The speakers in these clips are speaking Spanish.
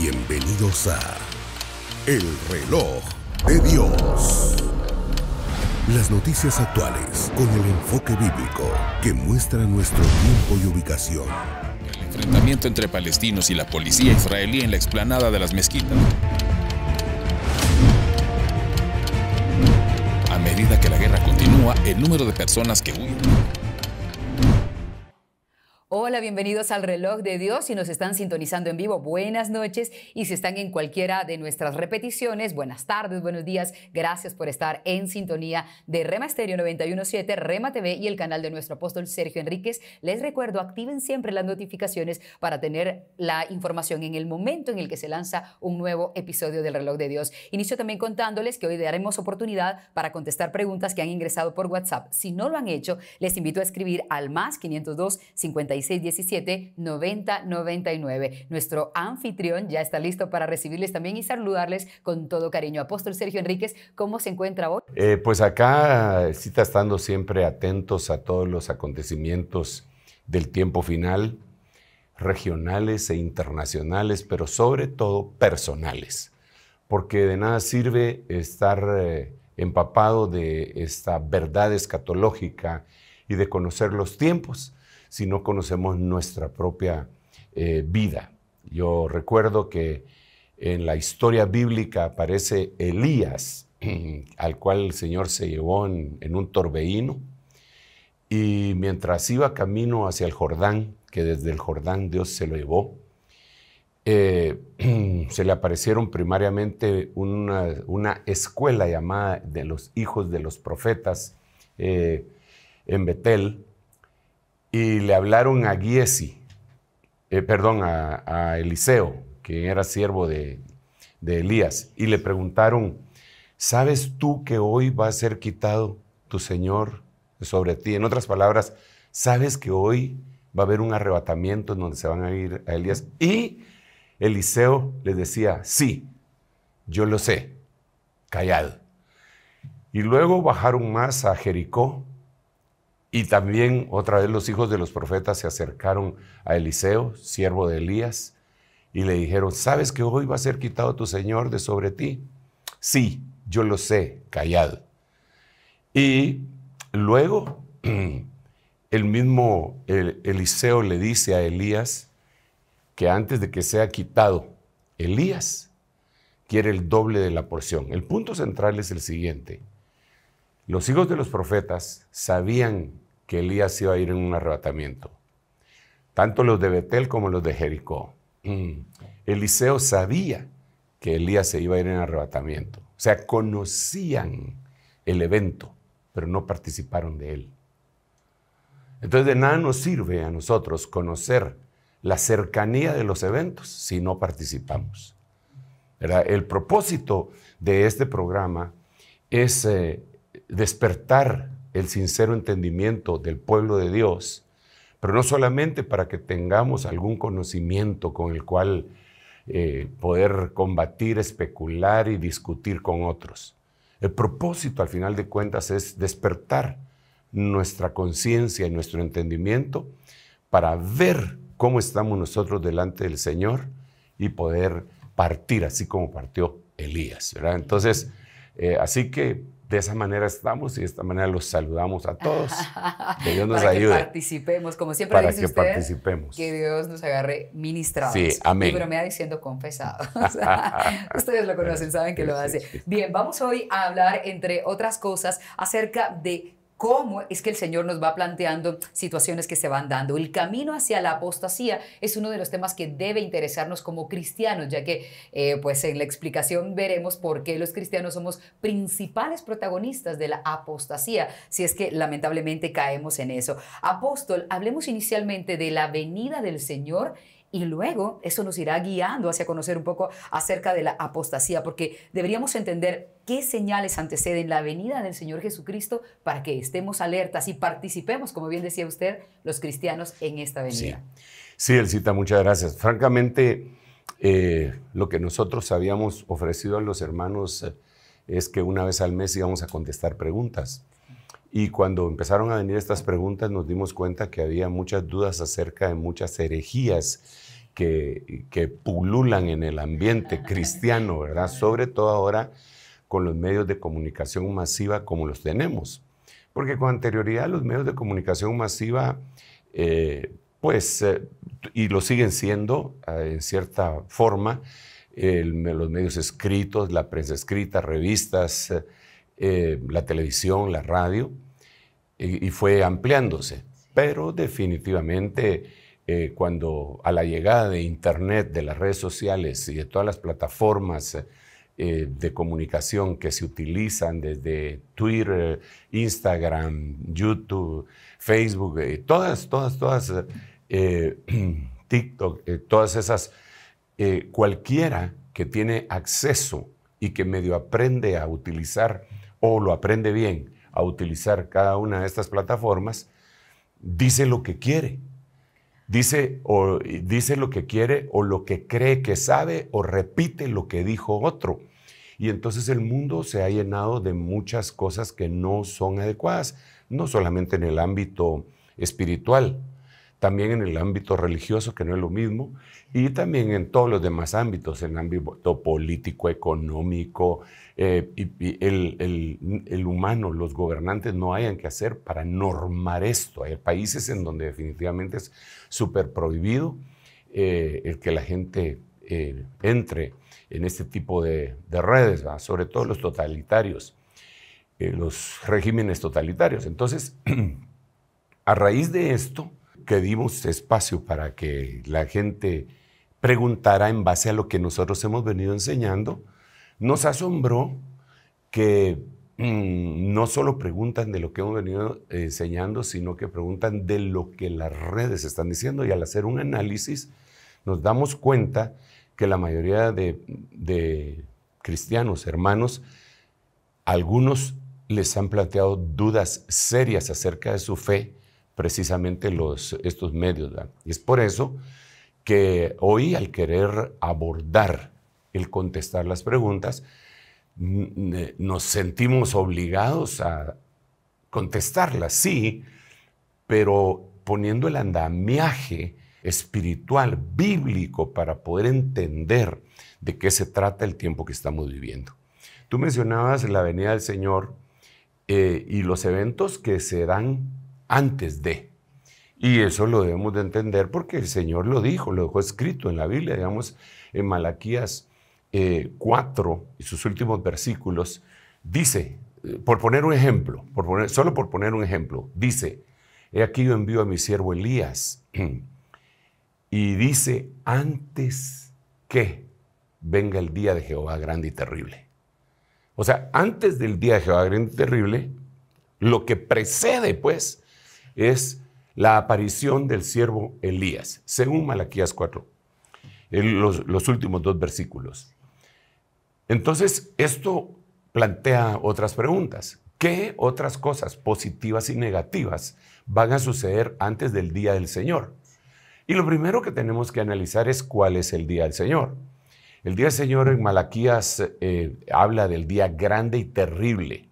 Bienvenidos a El reloj de Dios. Las noticias actuales con el enfoque bíblico que muestra nuestro tiempo y ubicación. El enfrentamiento entre palestinos y la policía israelí en la explanada de las mezquitas. A medida que la guerra continúa, el número de personas que huyen Hola, bienvenidos al reloj de Dios. Si nos están sintonizando en vivo, buenas noches. Y si están en cualquiera de nuestras repeticiones, buenas tardes, buenos días. Gracias por estar en sintonía de Rema Estéreo 917, Rema TV y el canal de nuestro apóstol Sergio Enríquez. Les recuerdo, activen siempre las notificaciones para tener la información en el momento en el que se lanza un nuevo episodio del reloj de Dios. Inicio también contándoles que hoy daremos oportunidad para contestar preguntas que han ingresado por WhatsApp. Si no lo han hecho, les invito a escribir al más 502 56 y nueve. Nuestro anfitrión ya está listo para recibirles también y saludarles con todo cariño. Apóstol Sergio Enríquez, ¿cómo se encuentra hoy? Eh, pues acá eh, está estando siempre atentos a todos los acontecimientos del tiempo final, regionales e internacionales, pero sobre todo personales, porque de nada sirve estar eh, empapado de esta verdad escatológica y de conocer los tiempos si no conocemos nuestra propia eh, vida. Yo recuerdo que en la historia bíblica aparece Elías, al cual el Señor se llevó en, un torbellino, y mientras iba camino hacia el Jordán, que desde el Jordán Dios se lo llevó, eh, se le aparecieron primariamente una, escuela llamada de los hijos de los profetas eh, en Betel, y le hablaron a Giesi, eh, perdón, a, Eliseo, que era siervo de, Elías, y le preguntaron, ¿sabes tú que hoy va a ser quitado tu Señor sobre ti? En otras palabras, ¿sabes que hoy va a haber un arrebatamiento en donde se van a ir a Elías? Y Eliseo le decía, sí, yo lo sé, callad. Y luego bajaron más a Jericó y también otra vez los hijos de los profetas se acercaron a Eliseo, siervo de Elías, y le dijeron, ¿sabes que hoy va a ser quitado tu Señor de sobre ti? Sí, yo lo sé, callado. Y luego el mismo Eliseo le dice a Elías que antes de que sea quitado, Elías quiere el doble de la porción. El punto central es el siguiente. Los hijos de los profetas sabían que Elías iba a ir en un arrebatamiento, tanto los de Betel como los de Jericó. Mm. Eliseo sabía que Elías se iba a ir en arrebatamiento, o sea, conocían el evento, pero no participaron de él. Entonces de nada nos sirve a nosotros conocer la cercanía de los eventos si no participamos. El propósito de este programa es eh, despertar el sincero entendimiento del pueblo de Dios, pero no solamente para que tengamos algún conocimiento con el cual eh, poder combatir, especular y discutir con otros. El propósito, al final de cuentas, es despertar nuestra conciencia y nuestro entendimiento para ver cómo estamos nosotros delante del Señor y poder partir así como partió Elías. Entonces, eh, así que de esa manera estamos y de esta manera los saludamos a todos. Que Dios nos ayude. Para que participemos, como siempre para que participemos. Que Dios nos agarre ministrados. Sí, amén. Y ha diciendo confesado. Ustedes lo conocen, saben que lo hace. Bien, vamos hoy a hablar, entre otras cosas, acerca de cómo es que el Señor nos va planteando situaciones que se van dando. El camino hacia la apostasía es uno de los temas que debe interesarnos como cristianos, ya que eh, pues en la explicación veremos por qué los cristianos somos principales protagonistas de la apostasía, si es que lamentablemente caemos en eso. Apóstol, hablemos inicialmente de la venida del Señor y luego eso nos irá guiando hacia conocer un poco acerca de la apostasía, porque deberíamos entender qué señales anteceden la venida del Señor Jesucristo para que estemos alertas y participemos, como bien decía usted, los cristianos en esta venida. Sí, Elcita, muchas gracias. Francamente, eh, lo que nosotros habíamos ofrecido a los hermanos eh, es que una vez al mes íbamos a contestar preguntas. Y cuando empezaron a venir estas preguntas nos dimos cuenta que había muchas dudas acerca de muchas herejías que, pululan en el ambiente cristiano, ¿verdad? Sobre todo ahora con los medios de comunicación masiva como los tenemos. Porque con anterioridad los medios de comunicación masiva, eh, pues, eh, y lo siguen siendo eh, en cierta forma, los medios escritos, la prensa escrita, revistas, eh, la televisión, la radio, y, fue ampliándose. Pero definitivamente eh, cuando a la llegada de Internet, de las redes sociales y de todas las plataformas eh, de comunicación que se utilizan desde Twitter, Instagram, YouTube, Facebook, todas, todas, todas, TikTok, todas esas, cualquiera que tiene acceso y que medio aprende a utilizar o lo aprende bien a utilizar cada una de estas plataformas, dice lo que quiere. Dice, o, dice lo que quiere o lo que cree que sabe o repite lo que dijo otro. Y entonces el mundo se ha llenado de muchas cosas que no son adecuadas, no solamente en el ámbito espiritual, también en el ámbito religioso, que no es lo mismo, y también en todos los demás ámbitos, en el ámbito político, económico, eh, y, el, humano, los gobernantes no hayan que hacer para normar esto. Hay países en donde definitivamente es súper prohibido eh, el que la gente eh, entre en este tipo de, redes, sobre todo los totalitarios, los regímenes totalitarios. Entonces, a raíz de esto, que dimos espacio para que la gente preguntara en base a lo que nosotros hemos venido enseñando, nos asombró que mm, no solo preguntan de lo que hemos venido eh, enseñando, sino que preguntan de lo que las redes están diciendo y al hacer un análisis nos damos cuenta que la mayoría de, cristianos, hermanos, algunos les han planteado dudas serias acerca de su fe, precisamente los, estos medios. Y es por eso que hoy al querer abordar el contestar las preguntas, nos sentimos obligados a contestarlas, sí, pero poniendo el andamiaje espiritual, bíblico, para poder entender de qué se trata el tiempo que estamos viviendo. Tú mencionabas la venida del Señor eh, y los eventos que se dan antes de. Y eso lo debemos de entender porque el Señor lo dijo, lo dejó escrito en la Biblia, digamos, en Malaquías 4 eh, y sus últimos versículos, dice, eh, por poner un ejemplo, por poner, solo por poner un ejemplo, dice, he aquí yo envío a mi siervo Elías y dice, antes que venga el día de Jehová grande y terrible. O sea, antes del día de Jehová grande y terrible, lo que precede pues es la aparición del siervo Elías, según Malaquías 4, en los últimos dos versículos. Entonces, esto plantea otras preguntas. ¿Qué otras cosas positivas y negativas van a suceder antes del día del Señor? Y lo primero que tenemos que analizar es cuál es el día del Señor. El día del Señor en Malaquías eh, habla del día grande y terrible.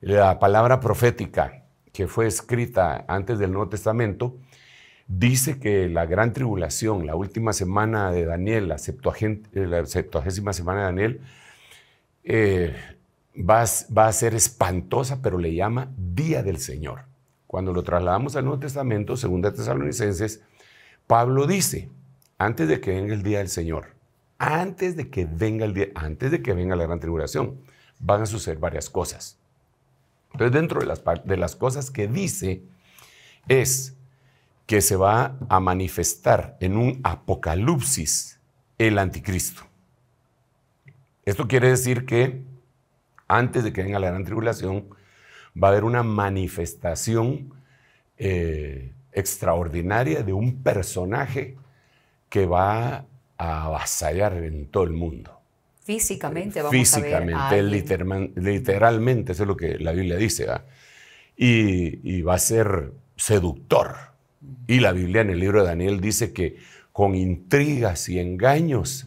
La palabra profética que fue escrita antes del Nuevo Testamento dice que la gran tribulación, la última semana de Daniel, la, eh, septuagésima semana de Daniel, eh, va, a, ser espantosa, pero le llama Día del Señor. Cuando lo trasladamos al Nuevo Testamento, segunda Tesalonicenses, Pablo dice, antes de que venga el día del Señor, antes de que venga el día, antes de que venga la gran tribulación, van a suceder varias cosas. Entonces, dentro de las cosas que dice es que se va a manifestar en un apocalipsis el anticristo. Esto quiere decir que antes de que venga la gran tribulación va a haber una manifestación eh, extraordinaria de un personaje que va a avasallar en todo el mundo. Físicamente, vamos a ver. Físicamente, literalmente, eso es lo que la Biblia dice. ¿ah? Y, y, va a ser seductor. Y la Biblia en el libro de Daniel dice que con intrigas y engaños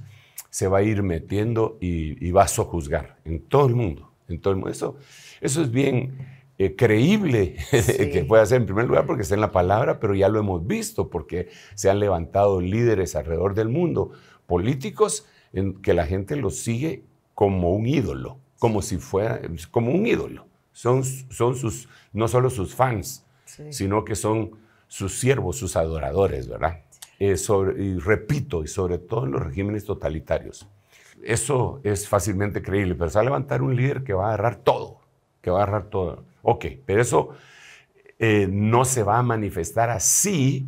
se va a ir metiendo y, va a sojuzgar en todo el mundo. En todo Eso, eso es bien eh, creíble que pueda ser en primer lugar porque está en la palabra, pero ya lo hemos visto porque se han levantado líderes alrededor del mundo, políticos en que la gente los sigue como un ídolo, como si fuera, como un ídolo. Son, son sus, no solo sus fans, sino que son sus siervos, sus adoradores, ¿verdad? Eh, sobre, y repito, y sobre todo en los regímenes totalitarios. Eso es fácilmente creíble, pero se va a levantar un líder que va a agarrar todo, que va a agarrar todo. Ok, pero eso eh, no se va a manifestar así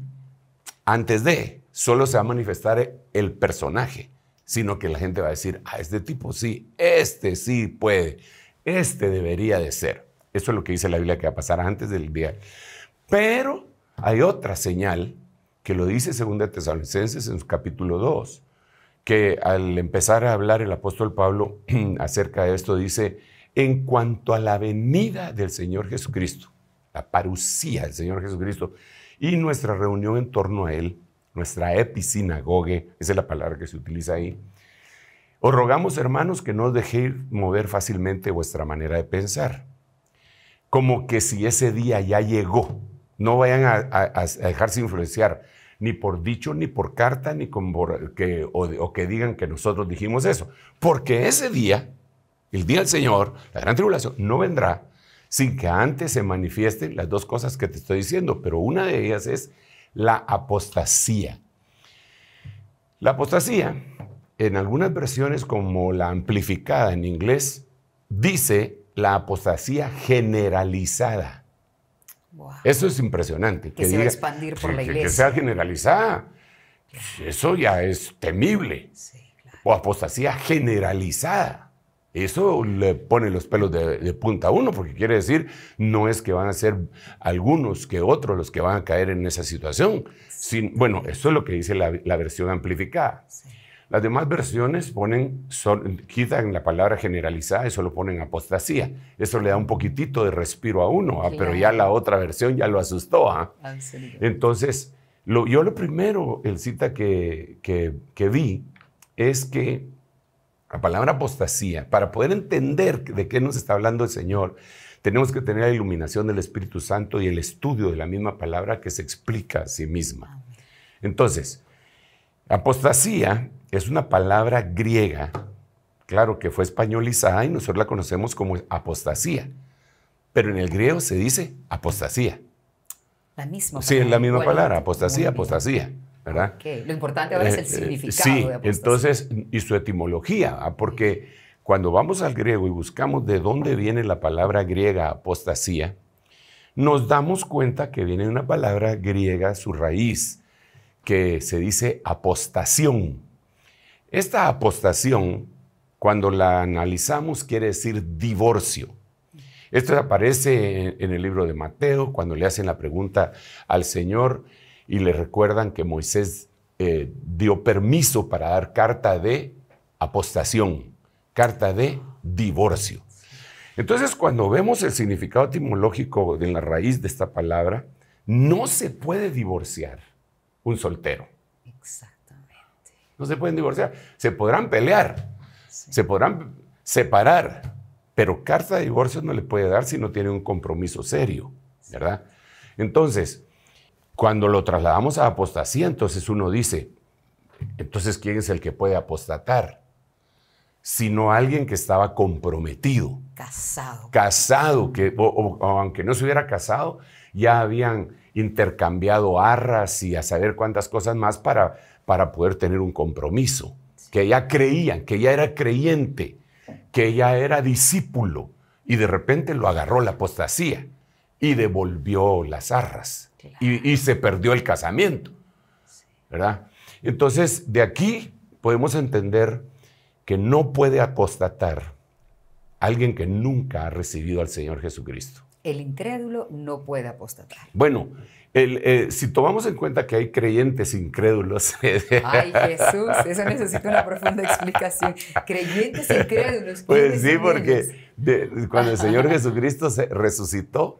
antes de, solo se va a manifestar el personaje, sino que la gente va a decir, a ah, este tipo sí, este sí puede, este debería de ser. Eso es lo que dice la Biblia que va a pasar antes del día. Pero hay otra señal que lo dice según de Tesalonicenses en su capítulo 2, que al empezar a hablar el apóstol Pablo acerca de esto dice, en cuanto a la venida del Señor Jesucristo, la parucía del Señor Jesucristo y nuestra reunión en torno a Él, nuestra episinagoge, esa es la palabra que se utiliza ahí, os rogamos, hermanos, que no os dejéis mover fácilmente vuestra manera de pensar, como que si ese día ya llegó, no vayan a, dejarse influenciar ni por dicho, ni por carta, ni con que, o, que digan que nosotros dijimos eso. Porque ese día, el día del Señor, la gran tribulación, no vendrá sin que antes se manifiesten las dos cosas que te estoy diciendo, pero una de ellas es la apostasía. La apostasía, en algunas versiones como la amplificada en inglés, dice la apostasía generalizada. Eso es impresionante. Que, se expandir por la iglesia. Que sea generalizada. Eso ya es temible. O apostasía generalizada. Eso le pone los pelos de, punta a uno, porque quiere decir, no es que van a ser algunos que otros los que van a caer en esa situación. Sin, bueno, eso es lo que dice la, la versión amplificada. Sí. Las demás versiones ponen, quitan la palabra generalizada y solo ponen apostasía. Eso le da un poquitito de respiro a uno, ¿ah? pero ya la otra versión ya lo asustó. ¿ah? Entonces, lo, yo lo primero, el cita que, que, que vi, es que la palabra apostasía, para poder entender de qué nos está hablando el Señor, tenemos que tener la iluminación del Espíritu Santo y el estudio de la misma palabra que se explica a sí misma. Entonces, Apostasía es una palabra griega, claro que fue españolizada y nosotros la conocemos como apostasía, pero en el griego se dice apostasía. La misma Sí, es la misma palabra, apostasía, apostasía. ¿verdad? Lo importante ahora es el eh, eh, significado. de apostasía. entonces, y su etimología, ¿ah? porque cuando vamos al griego y buscamos de dónde viene la palabra griega apostasía, nos damos cuenta que viene de una palabra griega, su raíz, que se dice apostación. Esta apostación, cuando la analizamos, quiere decir divorcio. Esto aparece en el libro de Mateo, cuando le hacen la pregunta al Señor y le recuerdan que Moisés eh, dio permiso para dar carta de apostación, carta de divorcio. Entonces, cuando vemos el significado etimológico de la raíz de esta palabra, no se puede divorciar un soltero. Exactamente. No se pueden divorciar. Se podrán pelear, se podrán separar, pero carta de divorcio no le puede dar si no tiene un compromiso serio, ¿verdad? Entonces, cuando lo trasladamos a apostasía, entonces uno dice, entonces, ¿quién es el que puede apostatar? Sino alguien que estaba comprometido. Casado. Casado, que, o, aunque no se hubiera casado, ya habían intercambiado arras y a saber cuántas cosas más para, para poder tener un compromiso. Que ella creía, que ella era creyente, que ella era discípulo y de repente lo agarró la apostasía y devolvió las arras y, se perdió el casamiento. ¿Verdad? Entonces, de aquí podemos entender que no puede apostatar alguien que nunca ha recibido al Señor Jesucristo el incrédulo no puede apostatar. Bueno, eh, si tomamos en cuenta que hay creyentes incrédulos. Eh, Ay, Jesús, eso necesita una profunda explicación. Creyentes incrédulos. Pues sí, porque cuando el Señor Jesucristo se resucitó,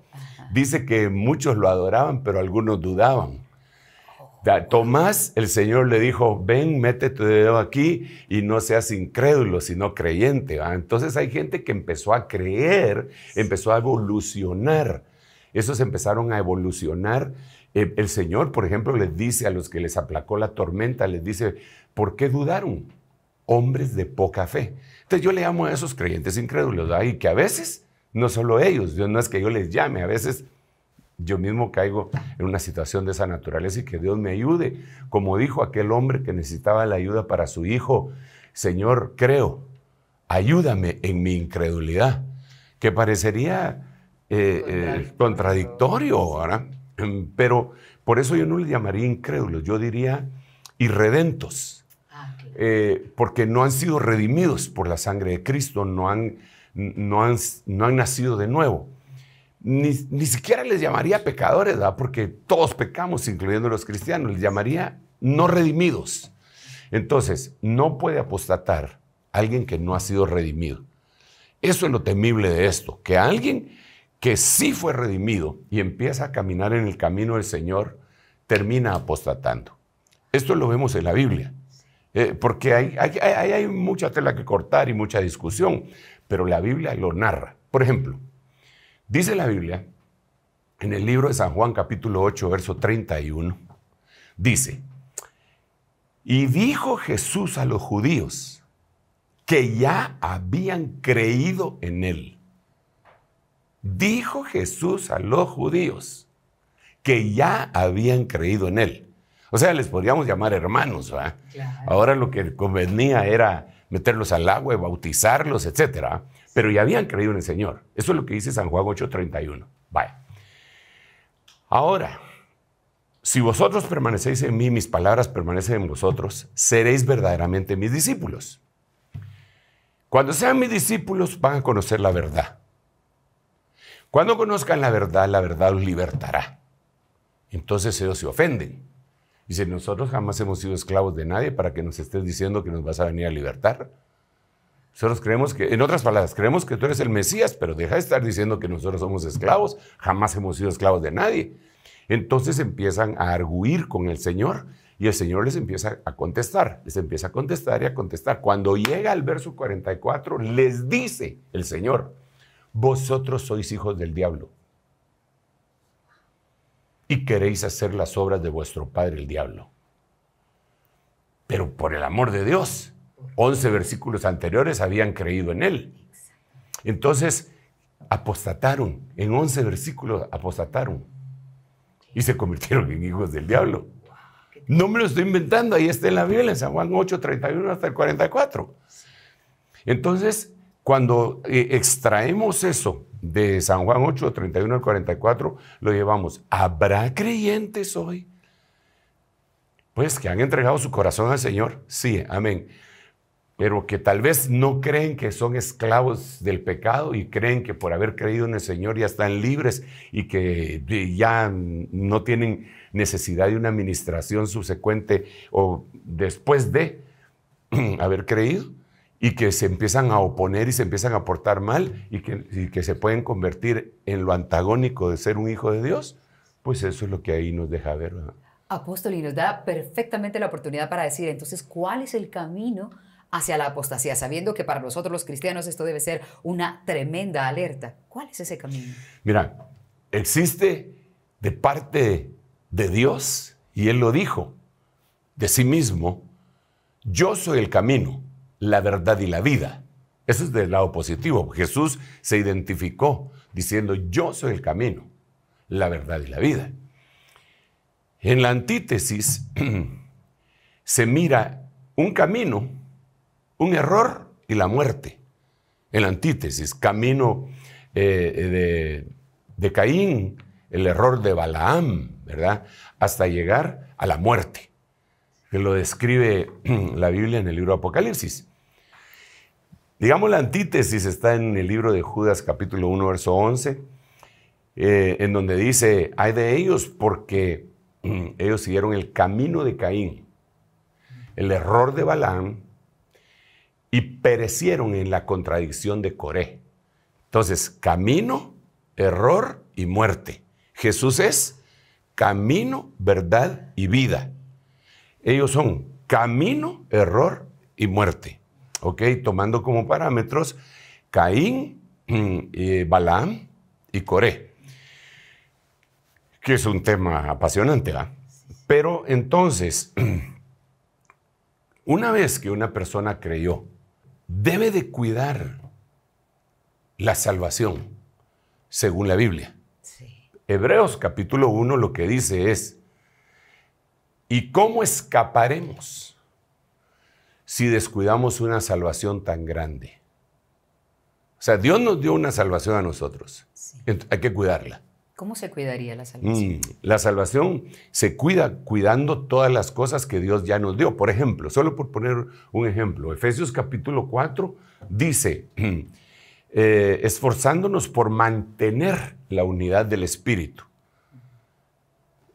dice que muchos lo adoraban, pero algunos dudaban. Tomás, el Señor le dijo, ven, métete de dedo aquí y no seas incrédulo, sino creyente. Entonces hay gente que empezó a creer, empezó a evolucionar. Esos empezaron a evolucionar. Eh, el Señor, por ejemplo, les dice a los que les aplacó la tormenta, les dice, ¿por qué dudaron? Hombres de poca fe. Entonces yo le llamo a esos creyentes incrédulos, y que a veces, no solo ellos, yo, no es que yo les llame, a veces yo mismo caigo en una situación de esa naturaleza y que Dios me ayude. Como dijo aquel hombre que necesitaba la ayuda para su hijo, Señor, creo, ayúdame en mi incredulidad, que parecería eh, eh, contradictorio, ¿verdad? Mm, pero por eso yo no le llamaría incrédulo, yo diría irredentos, ah, eh, porque no han sido redimidos por la sangre de Cristo, no no han nacido de nuevo ni, siquiera les llamaría pecadores, porque todos pecamos, incluyendo los cristianos, les llamaría no redimidos. Entonces, no puede apostatar alguien que no ha sido redimido. Eso es lo temible de esto, que alguien que sí fue redimido y empieza a caminar en el camino del Señor, termina apostatando. Esto lo vemos en la Biblia, eh, porque hay, hay mucha tela que cortar y mucha discusión, pero la Biblia lo narra. Por ejemplo, Dice la Biblia, en el libro de San Juan capítulo 8, verso 31, dice, y dijo Jesús a los judíos que ya habían creído en él. Dijo Jesús a los judíos que ya habían creído en él. O sea, les podríamos llamar hermanos, ¿verdad? Ahora lo que convenía era meterlos al agua y bautizarlos, etcétera pero ya habían creído en el Señor. Eso es lo que dice San Juan 8:31. Vaya. Ahora, si vosotros permanecéis en mí, mis palabras permanecen en vosotros, seréis verdaderamente mis discípulos. Cuando sean mis discípulos van a conocer la verdad. Cuando conozcan la verdad, la verdad os libertará. Entonces ellos se ofenden. Dicen, nosotros jamás hemos sido esclavos de nadie para que nos estés diciendo que nos vas a venir a libertar. Nosotros creemos que, en otras palabras, creemos que tú eres el Mesías, pero deja de estar diciendo que nosotros somos esclavos. Jamás hemos sido esclavos de nadie. Entonces empiezan a arguir con el Señor y el Señor les empieza a contestar, les empieza a contestar y a contestar. Cuando llega al verso 44, les dice el Señor, vosotros sois hijos del diablo y queréis hacer las obras de vuestro padre el diablo. Pero por el amor de Dios, 11 versículos anteriores habían creído en él. Entonces, apostataron, en 11 versículos apostataron y se convirtieron en hijos del diablo. No me lo estoy inventando, ahí está en la Biblia, en San Juan 8, 31 hasta el 44. Entonces, cuando eh, extraemos eso de San Juan 8, 31 al 44, lo llevamos. ¿Habrá creyentes hoy? Pues que han entregado su corazón al Señor. Sí, amén pero que tal vez no creen que son esclavos del pecado y creen que por haber creído en el Señor ya están libres y que eh, ya no tienen necesidad de una administración subsecuente o después de haber creído y que se empiezan a oponer y se empiezan a portar mal y que, que se pueden convertir en lo antagónico de ser un hijo de Dios, pues eso es lo que ahí nos deja ver. Apóstol, y nos da perfectamente la oportunidad para decir entonces cuál es el camino hacia la apostasía, sabiendo que para nosotros los cristianos esto debe ser una tremenda alerta. ¿Cuál es ese camino? Mira, existe de parte de Dios, y Él lo dijo de sí mismo, yo soy el camino, la verdad y la vida. Eso es del lado positivo. Jesús se identificó diciendo, yo soy el camino, la verdad y la vida. En la antítesis se mira un camino un error y la muerte. el antítesis, camino eh, de, Caín, el error de Balaam, ¿verdad? Hasta llegar a la muerte, que lo describe la Biblia en el libro de Apocalipsis. Digamos, la antítesis está en el libro de Judas capítulo 1, verso 11, eh, en donde dice, hay de ellos porque mm, ellos siguieron el camino de Caín, el error de Balaam y perecieron en la contradicción de Coré. Entonces, camino, error y muerte. Jesús es camino, verdad y vida. Ellos son camino, error y muerte. ¿Ok? Tomando como parámetros Caín, eh, Balaam y Coré, que es un tema apasionante, ¿verdad? ¿ah? Pero entonces, una vez que una persona creyó debe de cuidar la salvación, según la Biblia. Hebreos capítulo 1 lo que dice es, ¿y cómo escaparemos si descuidamos una salvación tan grande? O sea, Dios nos dio una salvación a nosotros. Hay que cuidarla. ¿Cómo se cuidaría la salvación? Mm, la salvación se cuida cuidando todas las cosas que Dios ya nos dio. Por ejemplo, solo por poner un ejemplo, Efesios capítulo 4 dice, eh, esforzándonos por mantener la unidad del Espíritu.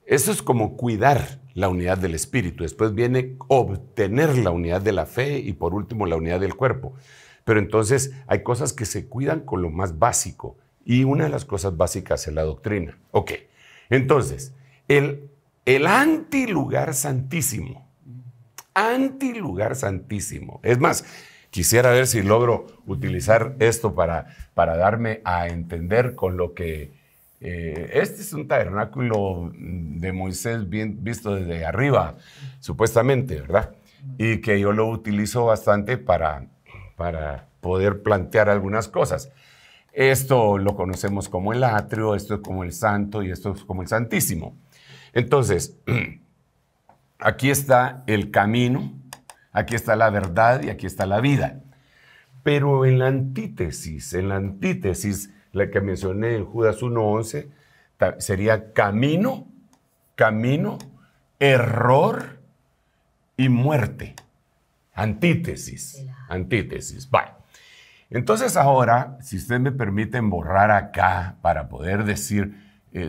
Eso es como cuidar la unidad del espíritu. Después viene obtener la unidad de la fe y por último la unidad del cuerpo. Pero entonces hay cosas que se cuidan con lo más básico. Y una de las cosas básicas es la doctrina. Ok, entonces, el, el antilugar santísimo, antilugar santísimo. Es más, quisiera ver si logro utilizar esto para, darme a entender con lo que... Eh, este es un tabernáculo mm, de Moisés bien, visto desde arriba, supuestamente, ¿verdad? Y que yo lo utilizo bastante para, para poder plantear algunas cosas. Esto lo conocemos como el atrio, esto es como el santo y esto es como el santísimo. Entonces, aquí está el camino, aquí está la verdad y aquí está la vida. Pero en la antítesis, en la antítesis, la que mencioné en Judas 1.11, sería camino, camino, error y muerte. Antítesis, antítesis. Bye. Entonces ahora, si usted me permiten borrar acá para poder decir, eh,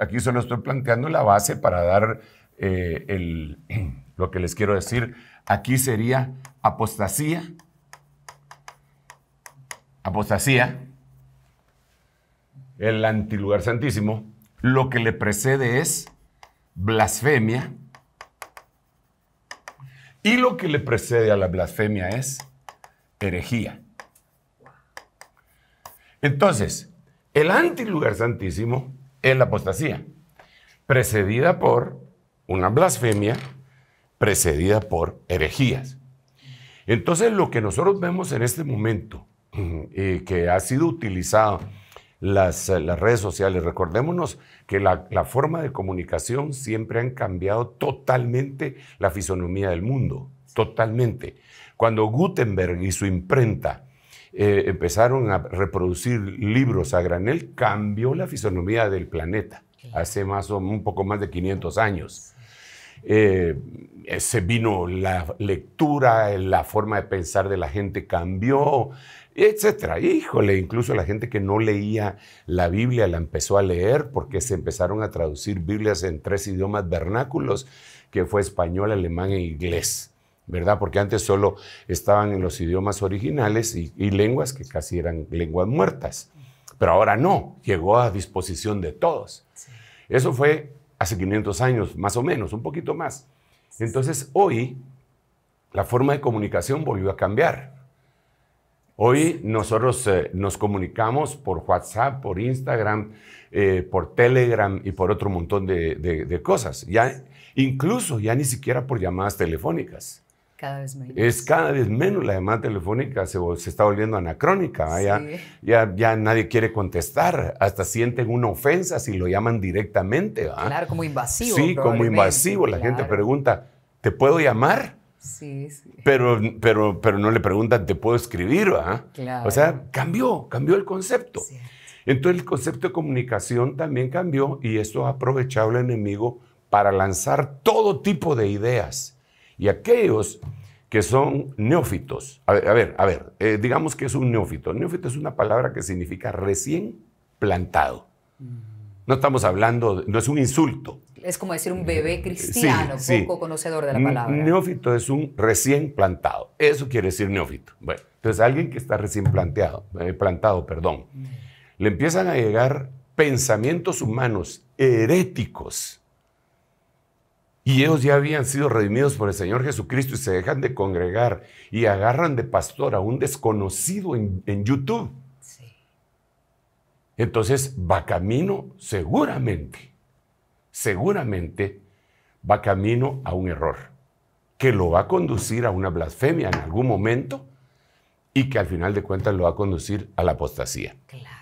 aquí solo estoy planteando la base para dar eh, lo que les quiero decir. Aquí sería apostasía, apostasía, el antilugar santísimo. Lo que le precede es blasfemia. Y lo que le precede a la blasfemia es herejía. Entonces, el antilugar santísimo es la apostasía, precedida por una blasfemia, precedida por herejías. Entonces, lo que nosotros vemos en este momento, eh, que ha sido utilizado las, las redes sociales, recordémonos que la, la forma de comunicación siempre han cambiado totalmente la fisonomía del mundo, totalmente. Cuando Gutenberg y su imprenta eh, empezaron a reproducir libros a granel, cambió la fisonomía del planeta hace más o un poco más de 500 años. Eh, eh, se vino la lectura, la forma de pensar de la gente cambió, etc. Híjole, incluso la gente que no leía la Biblia la empezó a leer porque se empezaron a traducir Biblias en tres idiomas vernáculos, que fue español, alemán e inglés. ¿verdad? Porque antes solo estaban en los idiomas originales y, lenguas que casi eran lenguas muertas. Pero ahora no, llegó a disposición de todos. Eso fue hace 500 años, más o menos, un poquito más. Entonces hoy la forma de comunicación volvió a cambiar. Hoy nosotros eh, nos comunicamos por WhatsApp, por Instagram, eh, por Telegram y por otro montón de, de cosas. Ya, incluso ya ni siquiera por llamadas telefónicas. Cada vez menos. Es cada vez menos la llamada telefónica, se, está volviendo anacrónica. ¿eh? Ya, ya, nadie quiere contestar, hasta sienten una ofensa si lo llaman directamente. ¿ah? Claro, como invasivo. Sí, como invasivo. La gente pregunta, ¿te puedo llamar? Sí, sí. Pero, pero, pero no le preguntan, ¿te puedo escribir? Claro. O sea, cambió, cambió el concepto. Entonces el concepto de comunicación también cambió y esto ha aprovechado el enemigo para lanzar todo tipo de ideas y aquellos que son neófitos, a ver, a ver, eh, digamos que es un neófito. Neófito es una palabra que significa recién plantado. No estamos hablando, no es un insulto. Es como decir un eh, bebé cristiano, poco conocedor de la palabra. Neófito es un recién plantado. Eso quiere decir neófito. Bueno, entonces alguien que está recién eh, plantado, perdón, mm. le empiezan a llegar pensamientos humanos heréticos y ellos ya habían sido redimidos por el Señor Jesucristo y se dejan de congregar y agarran de pastor a un desconocido en, YouTube. Sí. Entonces va camino seguramente, seguramente va camino a un error que lo va a conducir a una blasfemia en algún momento y que al final de cuentas lo va a conducir a la apostasía. Claro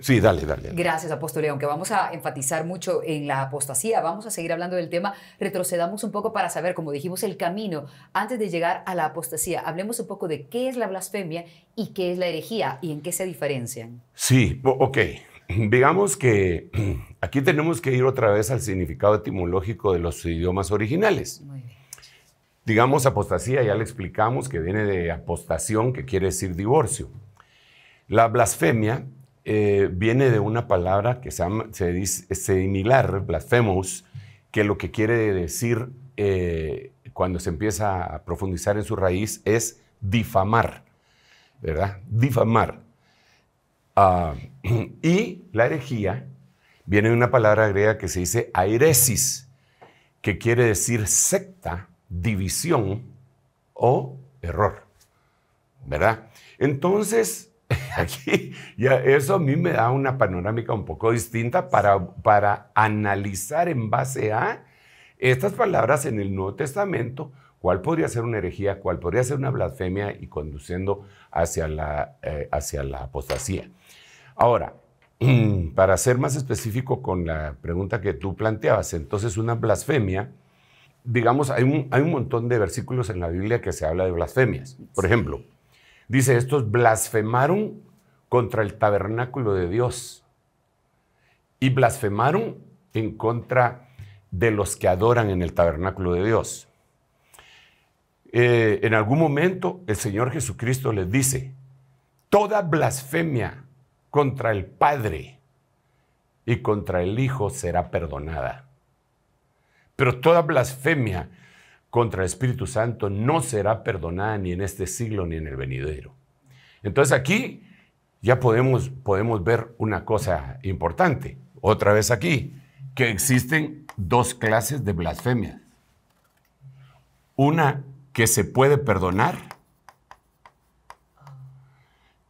sí, dale, dale. Gracias, León, Aunque vamos a enfatizar mucho en la apostasía, vamos a seguir hablando del tema. Retrocedamos un poco para saber, como dijimos, el camino antes de llegar a la apostasía. Hablemos un poco de qué es la blasfemia y qué es la herejía y en qué se diferencian. Sí, ok. Digamos que aquí tenemos que ir otra vez al significado etimológico de los idiomas originales. Digamos apostasía, ya le explicamos que viene de apostación, que quiere decir divorcio. La blasfemia eh, viene de una palabra que se, dice similar, blasfemos, que lo que quiere decir eh, cuando se empieza a profundizar en su raíz es difamar, ¿verdad? Difamar. Ah, y la herejía viene de una palabra griega que se dice airesis, que quiere decir secta, división o error, ¿verdad? Entonces, Aquí, ya eso a mí me da una panorámica un poco distinta para, para analizar en base a estas palabras en el Nuevo Testamento, cuál podría ser una herejía, cuál podría ser una blasfemia y conduciendo hacia la, eh, hacia la apostasía. Ahora, para ser más específico con la pregunta que tú planteabas, entonces una blasfemia, digamos, hay un, hay un montón de versículos en la Biblia que se habla de blasfemias. Por ejemplo, Dice, estos blasfemaron contra el tabernáculo de Dios y blasfemaron en contra de los que adoran en el tabernáculo de Dios. Eh, en algún momento el Señor Jesucristo les dice, toda blasfemia contra el Padre y contra el Hijo será perdonada. Pero toda blasfemia contra el Espíritu Santo no será perdonada ni en este siglo ni en el venidero. Entonces aquí ya podemos, podemos ver una cosa importante, otra vez aquí, que existen dos clases de blasfemia. Una que se puede perdonar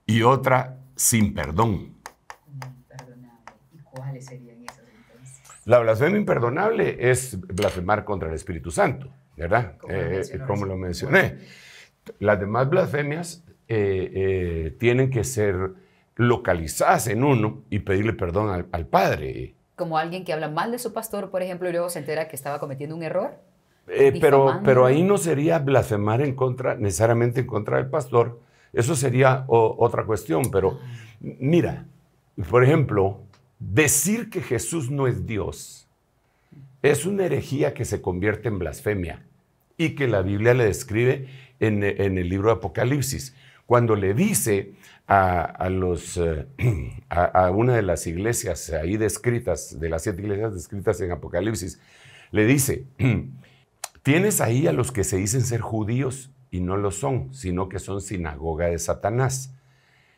y otra sin perdón. La blasfemia imperdonable es blasfemar contra el Espíritu Santo. ¿verdad? Como, eh, eh, lo, mencioné. Las demás blasfemias eh, tienen que ser localizadas en uno y pedirle perdón al, Padre. Como alguien que habla mal de su pastor, por ejemplo, y luego se entera que estaba cometiendo un error. pero, pero ahí no sería blasfemar en contra, necesariamente en contra del pastor. Eso sería otra cuestión. Pero ah. mira, por ejemplo, decir que Jesús no es Dios es una herejía que se convierte en blasfemia y que la Biblia le describe en, el libro de Apocalipsis. Cuando le dice eh, a, a, una de las iglesias ahí descritas, de las siete iglesias descritas en Apocalipsis, le dice, tienes ahí a los que se dicen ser judíos y no lo son, sino que son sinagoga de Satanás.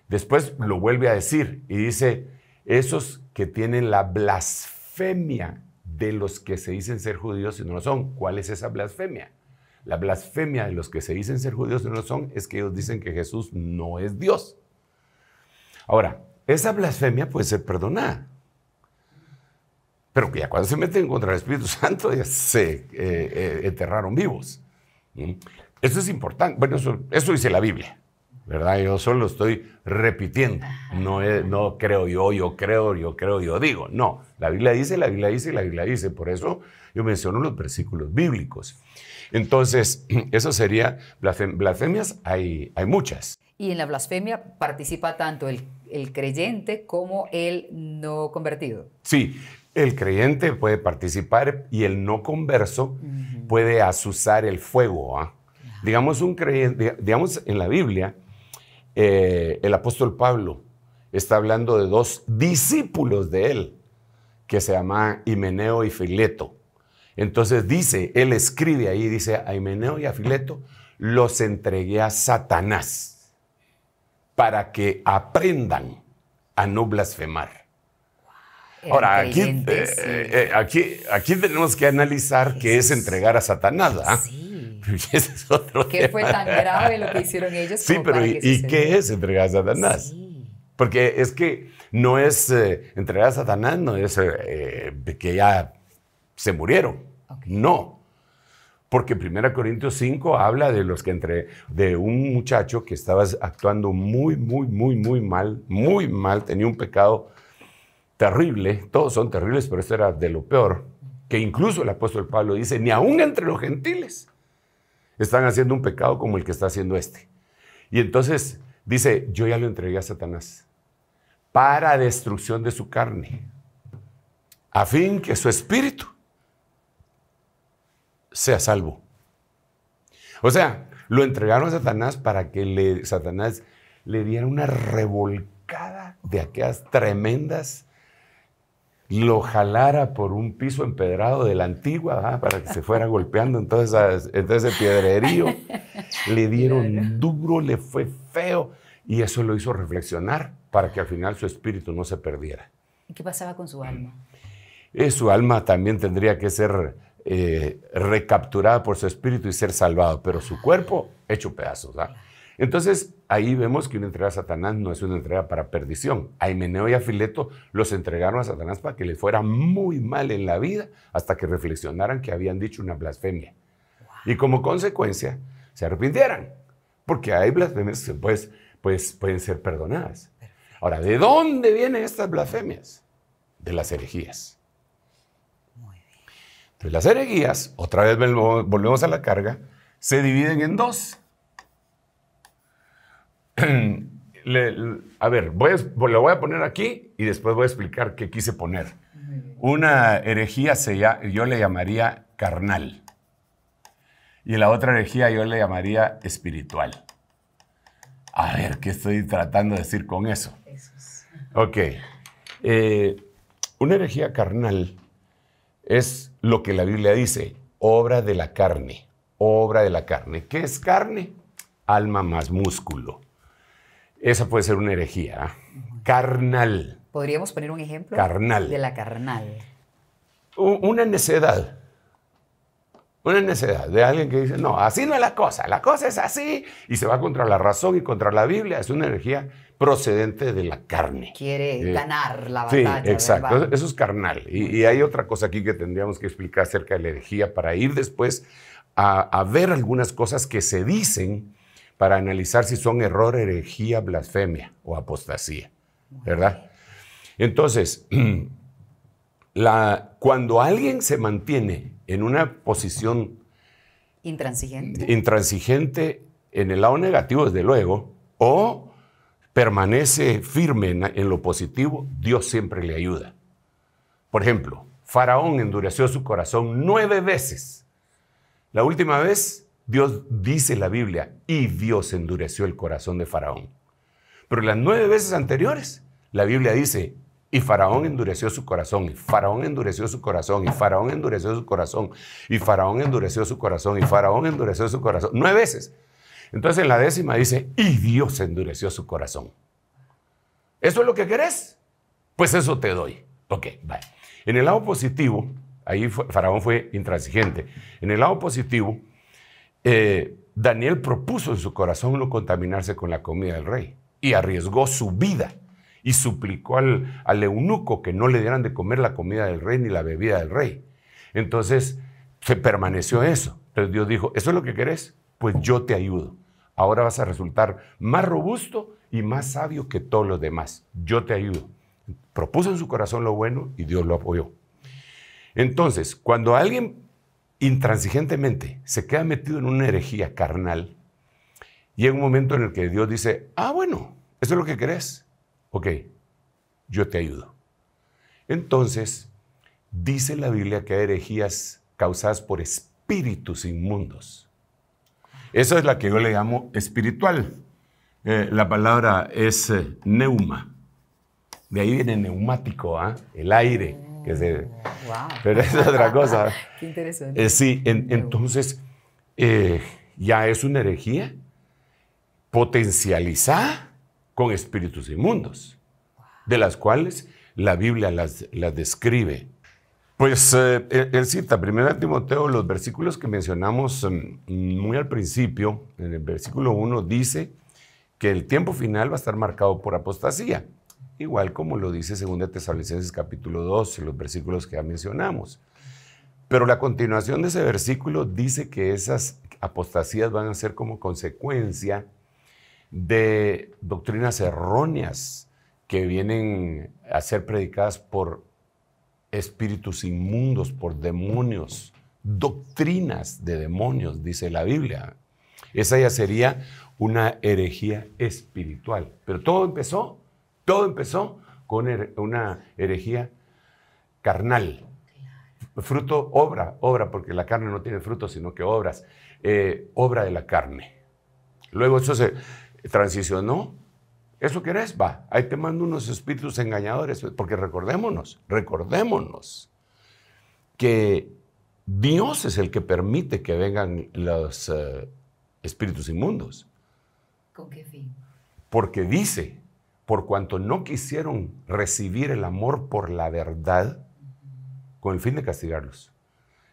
Después lo vuelve a decir y dice, esos que tienen la blasfemia de los que se dicen ser judíos y no lo son, ¿cuál es esa blasfemia? La blasfemia de los que se dicen ser judíos no lo son es que ellos dicen que Jesús no es Dios. Ahora, esa blasfemia puede ser perdonada. Pero que ya cuando se meten contra el Espíritu Santo ya se eh, eh, enterraron vivos. ¿Mm? Eso es importante. Bueno, eso, eso dice la Biblia. ¿verdad? Yo solo estoy repitiendo, no, no creo yo, yo creo, yo creo, yo digo. No, la Biblia dice, la Biblia dice, la Biblia dice. Por eso yo menciono los versículos bíblicos. Entonces, eso sería, blasfemias hay, hay muchas. Y en la blasfemia participa tanto el, el creyente como el no convertido. Sí, el creyente puede participar y el no converso puede azuzar el fuego. ¿ah? Digamos, un creyente, digamos en la Biblia, eh, el apóstol Pablo está hablando de dos discípulos de él, que se llaman Himeneo y Fileto. Entonces dice, él escribe ahí, dice, a Himeneo y a Fileto los entregué a Satanás para que aprendan a no blasfemar. Ahora, eh, eh, aquí, aquí, tenemos que analizar qué es entregar a Satanás. ¿ah? es otro ¿Qué fue tan grave lo que hicieron ellos? Sí, pero ¿y, qué es entregar a Satanás? Porque es que no es eh, entregar a Satanás, no es eh, eh, que ya se murieron. No. Porque 1 Corintios 5 habla de los que entre de un muchacho que estaba actuando muy muy muy muy mal, muy mal, tenía un pecado terrible, todos son terribles, pero esto era de lo peor, que incluso el apóstol Pablo dice, ni aún entre los gentiles están haciendo un pecado como el que está haciendo este. Y entonces dice, yo ya lo entregué a Satanás para destrucción de su carne, a fin que su espíritu sea salvo. O sea, lo entregaron a Satanás para que le, Satanás le diera una revolcada de aquellas tremendas lo jalara por un piso empedrado de la antigua para que se fuera golpeando en todo, ese piedrerío. Le dieron duro, le fue feo y eso lo hizo reflexionar para que al final su espíritu no se perdiera. ¿Y qué pasaba con su mm. alma? Eh, su alma también tendría que ser eh, recapturada por su espíritu y ser salvado, pero su cuerpo hecho pedazos. Entonces, ahí vemos que una entrega a Satanás no es una entrega para perdición. A Himeneo y a Fileto los entregaron a Satanás para que les fuera muy mal en la vida hasta que reflexionaran que habían dicho una blasfemia. Y como consecuencia, se arrepintieran, porque hay blasfemias que pues, pues pueden ser perdonadas. Ahora, ¿de dónde vienen estas blasfemias? De las herejías. Entonces, las herejías, otra vez volvemos a la carga, se dividen en dos a ver, voy lo voy a poner aquí y después voy a explicar qué quise poner. Una herejía se yo le llamaría carnal y la otra herejía yo le llamaría espiritual. A ver, ¿qué estoy tratando de decir con eso? Ok. Eh, una herejía carnal es lo que la Biblia dice, obra de la carne, obra de la carne. ¿Qué es carne? Alma más músculo. Esa puede ser una herejía. ¿ah? Carnal. ¿Podríamos poner un ejemplo? Carnal. De la carnal. Una necedad. Una necedad de alguien que dice, no, así no es la cosa, la cosa es así, y se va contra la razón y contra la Biblia. Es una energía procedente de la carne. Quiere eh, ganar la batalla. Sí, exacto. Eso es carnal. Y, hay otra cosa aquí que tendríamos que explicar acerca de la energía para ir después a ver algunas cosas que se dicen para analizar si son error, herejía, blasfemia o apostasía, ¿verdad? Entonces, cuando alguien se mantiene en una posición intransigente, intransigente en el lado negativo, desde luego, o permanece firme en, lo positivo, Dios siempre le ayuda. Por ejemplo, Faraón endureció su corazón nueve veces. La última vez Dios dice en la Biblia, y Dios endureció el corazón de Faraón. Pero las nueve veces anteriores, la Biblia dice, y Faraón endureció su corazón, y Faraón endureció su corazón, y Faraón endureció su corazón, y Faraón endureció su corazón, y Faraón endureció su corazón. Nueve veces. Entonces en la décima dice, y Dios endureció su corazón. ¿Eso es lo que querés? Pues eso te doy. Ok, vale. En el lado positivo, ahí Faraón fue intransigente. En el lado positivo, eh, Daniel propuso en su corazón no contaminarse con la comida del rey y arriesgó su vida y suplicó al, al eunuco que no le dieran de comer la comida del rey ni la bebida del rey. Entonces se permaneció eso. Entonces Dios dijo, ¿eso es lo que querés? Pues yo te ayudo. Ahora vas a resultar más robusto y más sabio que todos los demás. Yo te ayudo. Propuso en su corazón lo bueno y Dios lo apoyó. Entonces, cuando alguien intransigentemente se queda metido en una herejía carnal, y llega un momento en el que Dios dice, ah, bueno, eso es lo que crees. Ok, yo te ayudo. Entonces, dice la Biblia que hay herejías causadas por espíritus inmundos. eso es la que yo le llamo espiritual. Eh, la palabra es eh, neuma. De ahí viene neumático, ¿ah? el aire. Mm, wow. Pero es otra cosa. Qué eh, sí, entonces eh, ya es una herejía potencializada con espíritus inmundos, de las cuales la Biblia las, describe. Pues el eh, él cita, primero Timoteo, los versículos que mencionamos mm, muy al principio, en el versículo 1 dice que el tiempo final va a estar marcado por apostasía igual como lo dice 2 Tesalonicenses capítulo en los versículos que ya mencionamos. Pero la continuación de ese versículo dice que esas apostasías van a ser como consecuencia de doctrinas erróneas que vienen a ser predicadas por espíritus inmundos, por demonios, doctrinas de demonios, dice la Biblia. Esa ya sería una herejía espiritual. Pero todo empezó todo empezó con una herejía carnal. Fruto, obra, obra, porque la carne no tiene fruto, sino que obras. Eh, obra de la carne. Luego eso se transicionó. ¿Eso eres? Va, ahí te mando unos espíritus engañadores, porque recordémonos, recordémonos que Dios es el que permite que vengan los eh, espíritus inmundos. ¿Con qué fin? Porque dice, por cuanto no quisieron recibir el amor por la verdad, con el fin de castigarlos.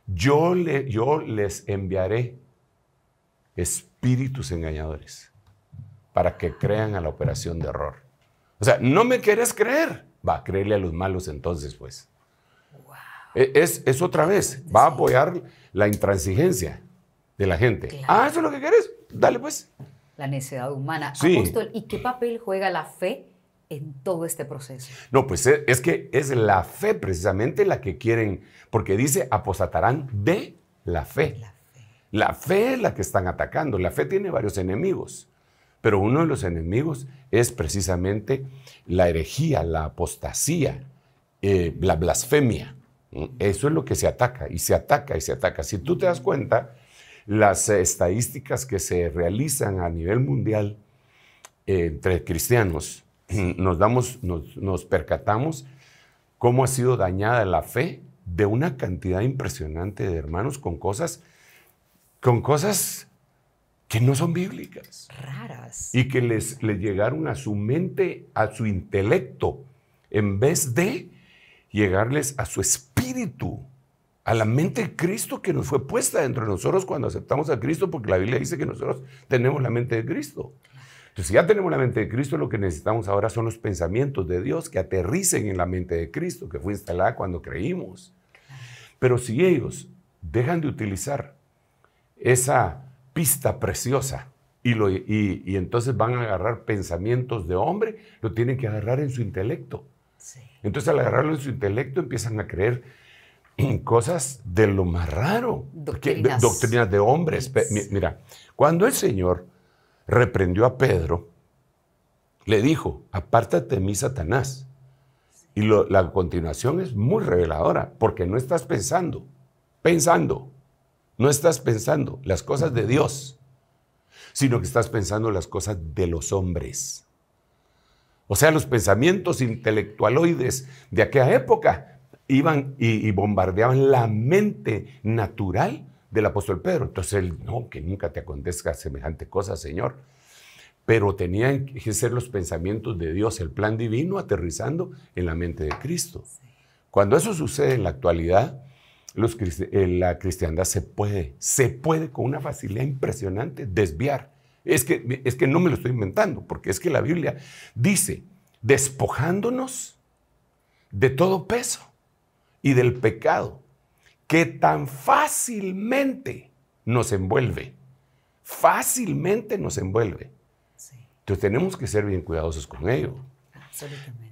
Yo, les enviaré espíritus engañadores para que crean a la operación de error. O sea, no me quieres creer. Va a creerle a los malos entonces, pues. E, es, otra vez, va a apoyar la intransigencia de la gente. Ah, eso es lo que quieres. Dale, pues la necesidad humana. ¿y qué papel juega la fe en todo este proceso? No, pues eh, es, que es la fe precisamente la que quieren, porque dice apostatarán de la fe. La fe. es la que están atacando. La fe tiene varios enemigos, pero uno de los enemigos es precisamente la herejía, la apostasía, eh, la blasfemia. Mm, eso es lo que se ataca y se ataca y se ataca. Si tú te das cuenta, las estadísticas que se realizan a nivel mundial eh, entre cristianos, nos, damos, nos, percatamos cómo ha sido dañada la fe de una cantidad impresionante de hermanos con cosas, con cosas que no son bíblicas. Raras. Y que les, les llegaron a su mente, a su intelecto, en vez de llegarles a su espíritu a la mente de Cristo que nos fue puesta dentro de nosotros cuando aceptamos a Cristo, porque la Biblia dice que nosotros tenemos la mente de Cristo. Entonces, si ya tenemos la mente de Cristo, lo que necesitamos ahora son los pensamientos de Dios que aterricen en la mente de Cristo, que fue instalada cuando creímos. Pero si ellos dejan de utilizar esa pista preciosa y, y, entonces van a agarrar pensamientos de hombre, lo tienen que agarrar en su intelecto. Entonces al agarrarlo en su intelecto empiezan a creer cosas de lo más raro. Doctrinas. doctrinas de hombres. Mira, cuando el Señor reprendió a Pedro, le dijo, apártate de mí, Satanás. Y la continuación es muy reveladora, porque no estás pensando, pensando, no estás pensando las cosas de Dios, sino que estás pensando las cosas de los hombres. O sea, los pensamientos intelectualoides de aquella época iban y, bombardeaban la mente natural del apóstol Pedro. Entonces él, no, que nunca te acontezca semejante cosa, Señor. Pero tenían que ser los pensamientos de Dios, el plan divino aterrizando en la mente de Cristo. Cuando eso sucede en la actualidad, los, eh, la cristiandad se puede, se puede con una facilidad impresionante desviar. Es que, es que no me lo estoy inventando, porque es que la Biblia dice, despojándonos de todo peso y del pecado que tan fácilmente nos envuelve. Fácilmente nos envuelve. Entonces tenemos que ser bien cuidadosos con ello. Absolutamente.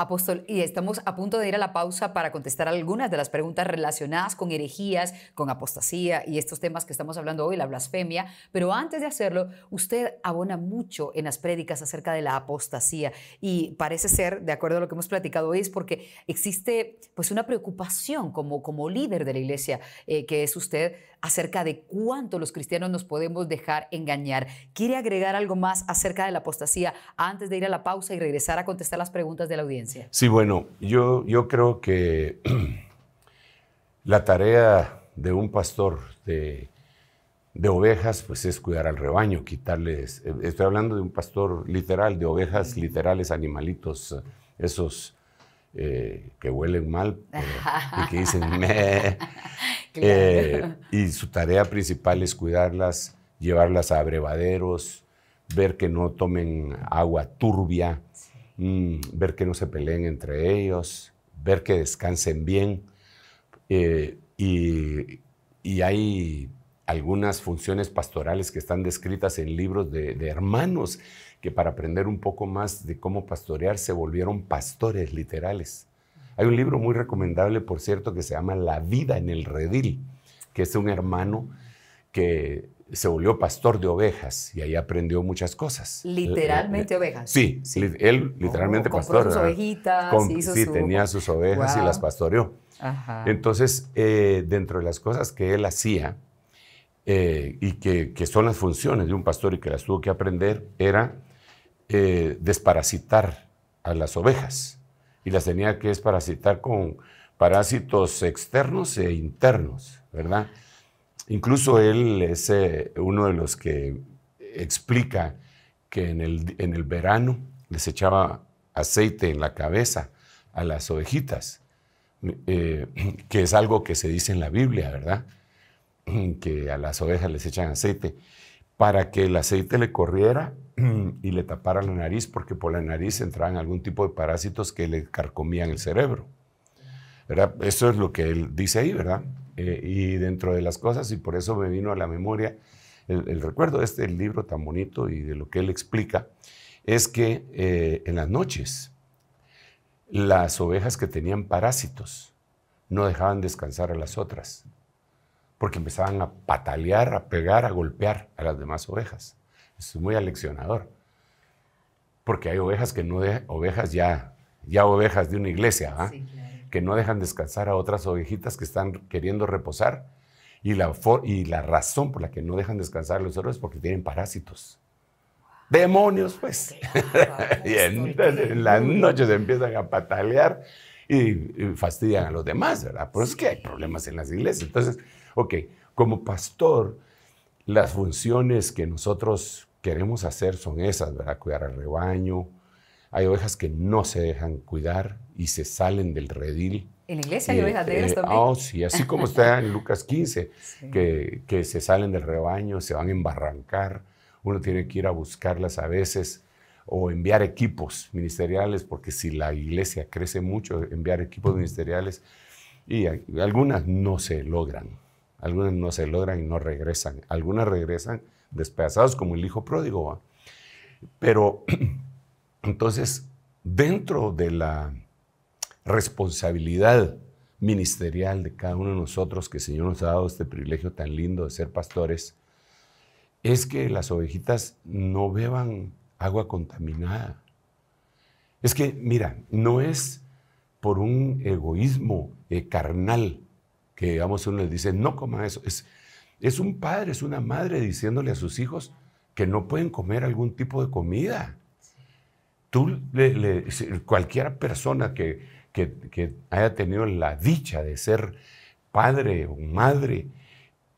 Apóstol, y estamos a punto de ir a la pausa para contestar algunas de las preguntas relacionadas con herejías, con apostasía y estos temas que estamos hablando hoy, la blasfemia. Pero antes de hacerlo, usted abona mucho en las prédicas acerca de la apostasía y parece ser, de acuerdo a lo que hemos platicado hoy, es porque existe pues una preocupación como, como líder de la iglesia eh, que es usted acerca de cuánto los cristianos nos podemos dejar engañar. ¿Quiere agregar algo más acerca de la apostasía antes de ir a la pausa y regresar a contestar las preguntas de la audiencia? Sí, bueno, yo, yo creo que la tarea de un pastor de, ovejas pues es cuidar al rebaño, quitarles, eh, estoy hablando de un pastor literal, de ovejas literales, animalitos, eh, esos eh, que huelen mal y que dicen meh. y su tarea principal es cuidarlas, llevarlas a abrevaderos, ver que no tomen agua turbia, Mm, ver que no se peleen entre ellos, ver que descansen bien. Eh, y, hay algunas funciones pastorales que están descritas en libros de, de hermanos que para aprender un poco más de cómo pastorear se volvieron pastores literales. Hay un libro muy recomendable, por cierto, que se llama La vida en el redil, que es un hermano que se volvió pastor de ovejas y ahí aprendió muchas cosas. Eh, eh, literalmente eh, ovejas. Sí, él oh, literalmente pastor. Compró sus ovejitas, sí, tenía sus ovejas y las pastoreó. Entonces, dentro de las cosas que él hacía y que, que, son las funciones de un pastor y que las tuvo que aprender, era desparasitar a las ovejas y las tenía que desparasitar con parásitos externos e internos, ¿verdad? Incluso él es eh, uno de los que explica que en el, verano les echaba aceite en la cabeza a las ovejitas, eh, que es algo que se dice en la Biblia, ¿verdad? Que a las ovejas les echan aceite, para que el aceite le corriera y le tapara la nariz, porque por la nariz entraban algún tipo de parásitos que le carcomían el cerebro. Eso es lo que él dice ahí, ¿verdad? Eh, y dentro de las cosas, y por eso me vino a la memoria el, recuerdo de este libro tan bonito y de lo que él explica, es que eh, en las noches las ovejas que tenían parásitos no dejaban descansar a las otras, porque empezaban a patalear, a pegar, a golpear a las demás ovejas. es muy aleccionador, porque hay ovejas que no dejan, ovejas ya, ya ovejas de una iglesia, ¿ah? que no dejan descansar a otras ovejitas que están queriendo reposar. Y la, y la razón por la que no dejan descansar a los cerdos es porque tienen parásitos. Demonios, pues. pues y en las noches empiezan a patalear y, fastidian a los demás, ¿verdad? Por eso es que hay problemas en las iglesias. Entonces, ok, como pastor, las funciones que nosotros queremos hacer son esas, ¿verdad? Cuidar al rebaño, hay ovejas que no se dejan cuidar y se salen del redil. En la iglesia hay eh, ovejas de ellas eh, también. Oh, sí, así como está en Lucas 15, que, se salen del rebaño, se van a embarrancar. Uno tiene que ir a buscarlas a veces o enviar equipos ministeriales, porque si la iglesia crece mucho, enviar equipos ministeriales y algunas no se logran. Algunas no se logran y no regresan. Algunas regresan despedazados como el hijo pródigo. Pero Entonces, dentro de la responsabilidad ministerial de cada uno de nosotros, que el Señor nos ha dado este privilegio tan lindo de ser pastores, es que las ovejitas no beban agua contaminada. Es que, mira, no es por un egoísmo eh, carnal que, digamos, uno les dice, no coma eso. Es, es un padre, es una madre diciéndole a sus hijos que no pueden comer algún tipo de comida tú, cualquier persona que, haya tenido la dicha de ser padre o madre,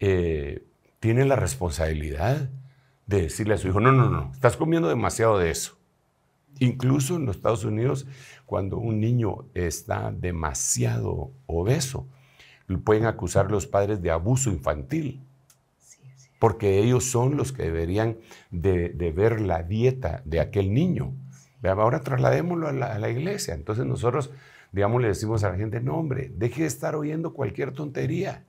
eh, tiene la responsabilidad de decirle a su hijo, no, no, no, estás comiendo demasiado de eso. Incluso en los Estados Unidos, cuando un niño está demasiado obeso, pueden acusar a los padres de abuso infantil, porque ellos son los que deberían de ver la dieta de aquel niño. Ahora trasladémoslo a la, iglesia. Entonces nosotros, digamos, le decimos a la gente, no hombre, deje de estar oyendo cualquier tontería.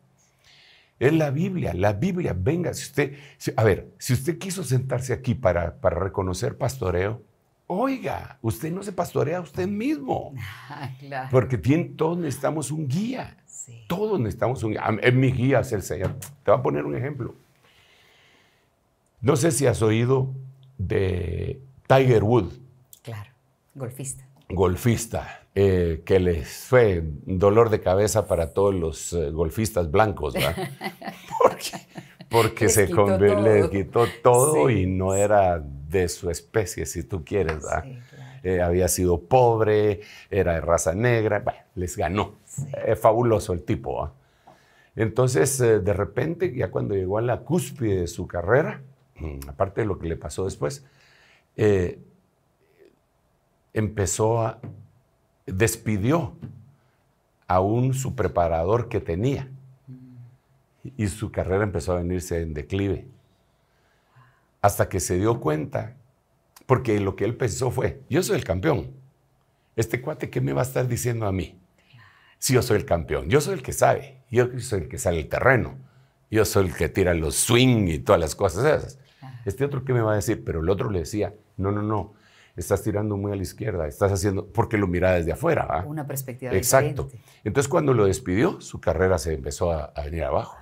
Es la Biblia, la Biblia, venga, si usted, a ver, si usted quiso sentarse aquí para, para reconocer pastoreo, oiga, usted no se pastorea a usted mismo. Ah, Porque todos necesitamos un guía. Todos necesitamos un guía. Ah, es mi guía es el Señor. Te voy a poner un ejemplo. No sé si has oído de Tiger Wood. Claro, golfista. Golfista, eh, que les fue dolor de cabeza para todos los eh, golfistas blancos, ¿verdad? Porque, se le quitó todo y no era de su especie, si tú quieres, ¿verdad? Eh, había sido pobre, era de raza negra, bueno, les ganó. Es fabuloso el tipo. ¿verdad? ¿ah? Entonces, de repente, ya cuando llegó a la cúspide de su carrera, mm, aparte de lo que le pasó después, empezó a, despidió a un su preparador que tenía y su carrera empezó a venirse en declive. Hasta que se dio cuenta, porque lo que él pensó fue, yo soy el campeón. Este cuate, ¿qué me va a estar diciendo a mí? Si yo soy el campeón, yo soy el que sabe, yo soy el que sale el terreno, yo soy el que tira los swing y todas las cosas esas. Este otro, ¿qué me va a decir? Pero el otro le decía, no, no, no, estás tirando muy a la izquierda, estás haciendo, porque lo mira desde afuera. Una perspectiva Exacto. Entonces cuando lo despidió, su carrera se empezó a, venir abajo.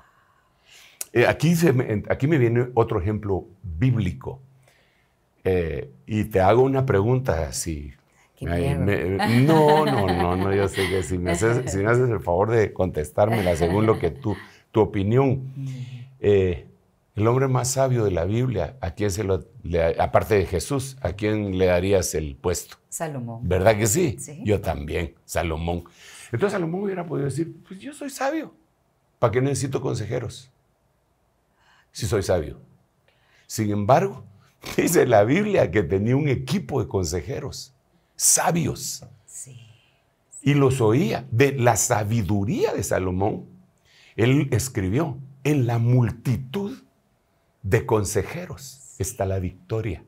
Eh, aquí, me, aquí me viene otro ejemplo bíblico. Eh, y te hago una pregunta así. no, no, no, no, yo sé que si me, haces, el favor de contestármela según lo que tú, tu opinión. Eh, el hombre más sabio de la Biblia, ¿a se lo, aparte de Jesús, ¿a quién le darías el puesto? Salomón. ¿Verdad que sí? Yo también, Salomón. Entonces Salomón hubiera podido decir, pues yo soy sabio, ¿para qué necesito consejeros? Si soy sabio. Sin embargo, dice la Biblia que tenía un equipo de consejeros, sabios. Sí. Y los oía. De la sabiduría de Salomón, él escribió, en la multitud de consejeros está la victoria,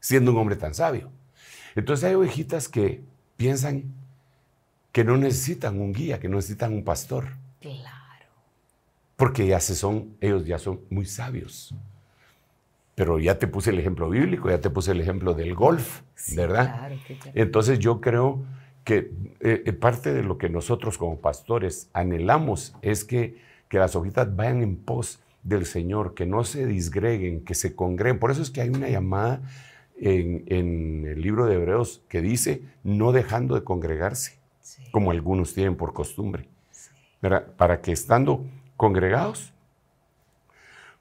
siendo un hombre tan sabio. Entonces hay ovejitas que piensan que no necesitan un guía, que no necesitan un pastor. Claro. Porque ya se son, ellos ya son muy sabios. Pero ya te puse el ejemplo bíblico, ya te puse el ejemplo del golf, ¿verdad? Entonces yo creo que eh, eh, parte de lo que nosotros como pastores anhelamos es que, que las ovejitas vayan en pos del Señor, que no se disgreguen, que se congreguen. Por eso es que hay una llamada en, el libro de Hebreos que dice, no dejando de congregarse, como algunos tienen por costumbre, para que estando congregados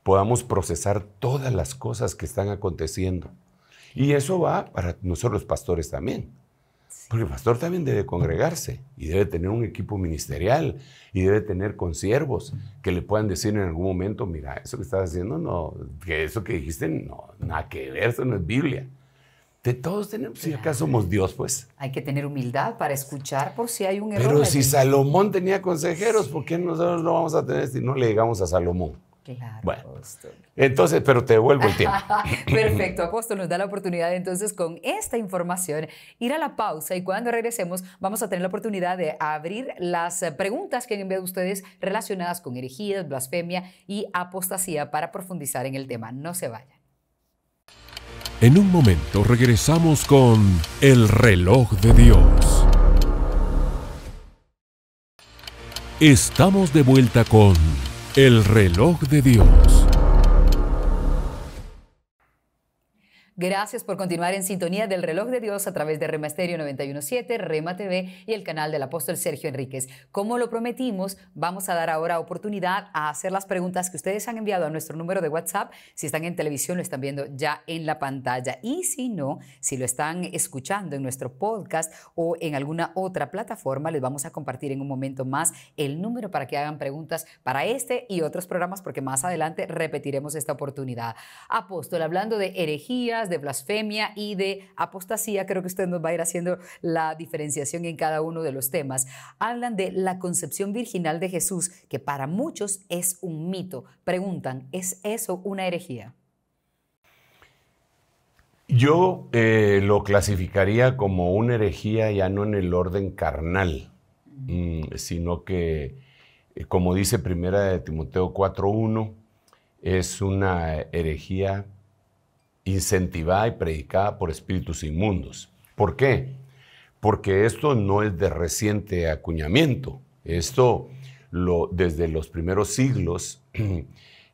podamos procesar todas las cosas que están aconteciendo. Y eso va para nosotros los pastores también. Porque el pastor también debe congregarse y debe tener un equipo ministerial y debe tener consiervos que le puedan decir en algún momento, mira, eso que estás haciendo, no, que eso que dijiste, no, nada que ver, eso no es Biblia. De todos tenemos, si acá somos Dios, pues. Hay que tener humildad para escuchar por si hay un error. Pero si Salomón tenía consejeros, ¿por qué nosotros no vamos a tener si no le llegamos a Salomón? Claro, bueno, Entonces, pero te devuelvo el tiempo. Perfecto, apóstol, nos da la oportunidad entonces con esta información ir a la pausa y cuando regresemos vamos a tener la oportunidad de abrir las preguntas que han enviado ustedes relacionadas con herejías, blasfemia y apostasía para profundizar en el tema. No se vayan. En un momento regresamos con El reloj de Dios. Estamos de vuelta con el reloj de Dios. Gracias por continuar en sintonía del reloj de Dios a través de Remasterio 917, Rema TV y el canal del apóstol Sergio Enríquez. Como lo prometimos, vamos a dar ahora oportunidad a hacer las preguntas que ustedes han enviado a nuestro número de WhatsApp. Si están en televisión, lo están viendo ya en la pantalla. Y si no, si lo están escuchando en nuestro podcast o en alguna otra plataforma, les vamos a compartir en un momento más el número para que hagan preguntas para este y otros programas, porque más adelante repetiremos esta oportunidad. Apóstol, hablando de herejías, de blasfemia y de apostasía. Creo que usted nos va a ir haciendo la diferenciación en cada uno de los temas. Hablan de la concepción virginal de Jesús, que para muchos es un mito. Preguntan, ¿es eso una herejía? Yo eh, lo clasificaría como una herejía ya no en el orden carnal, mm, sino que, eh, como dice primera de Timoteo 4.1, es una herejía incentivada y predicada por espíritus inmundos. ¿Por qué? Porque esto no es de reciente acuñamiento. Esto lo, desde los primeros siglos,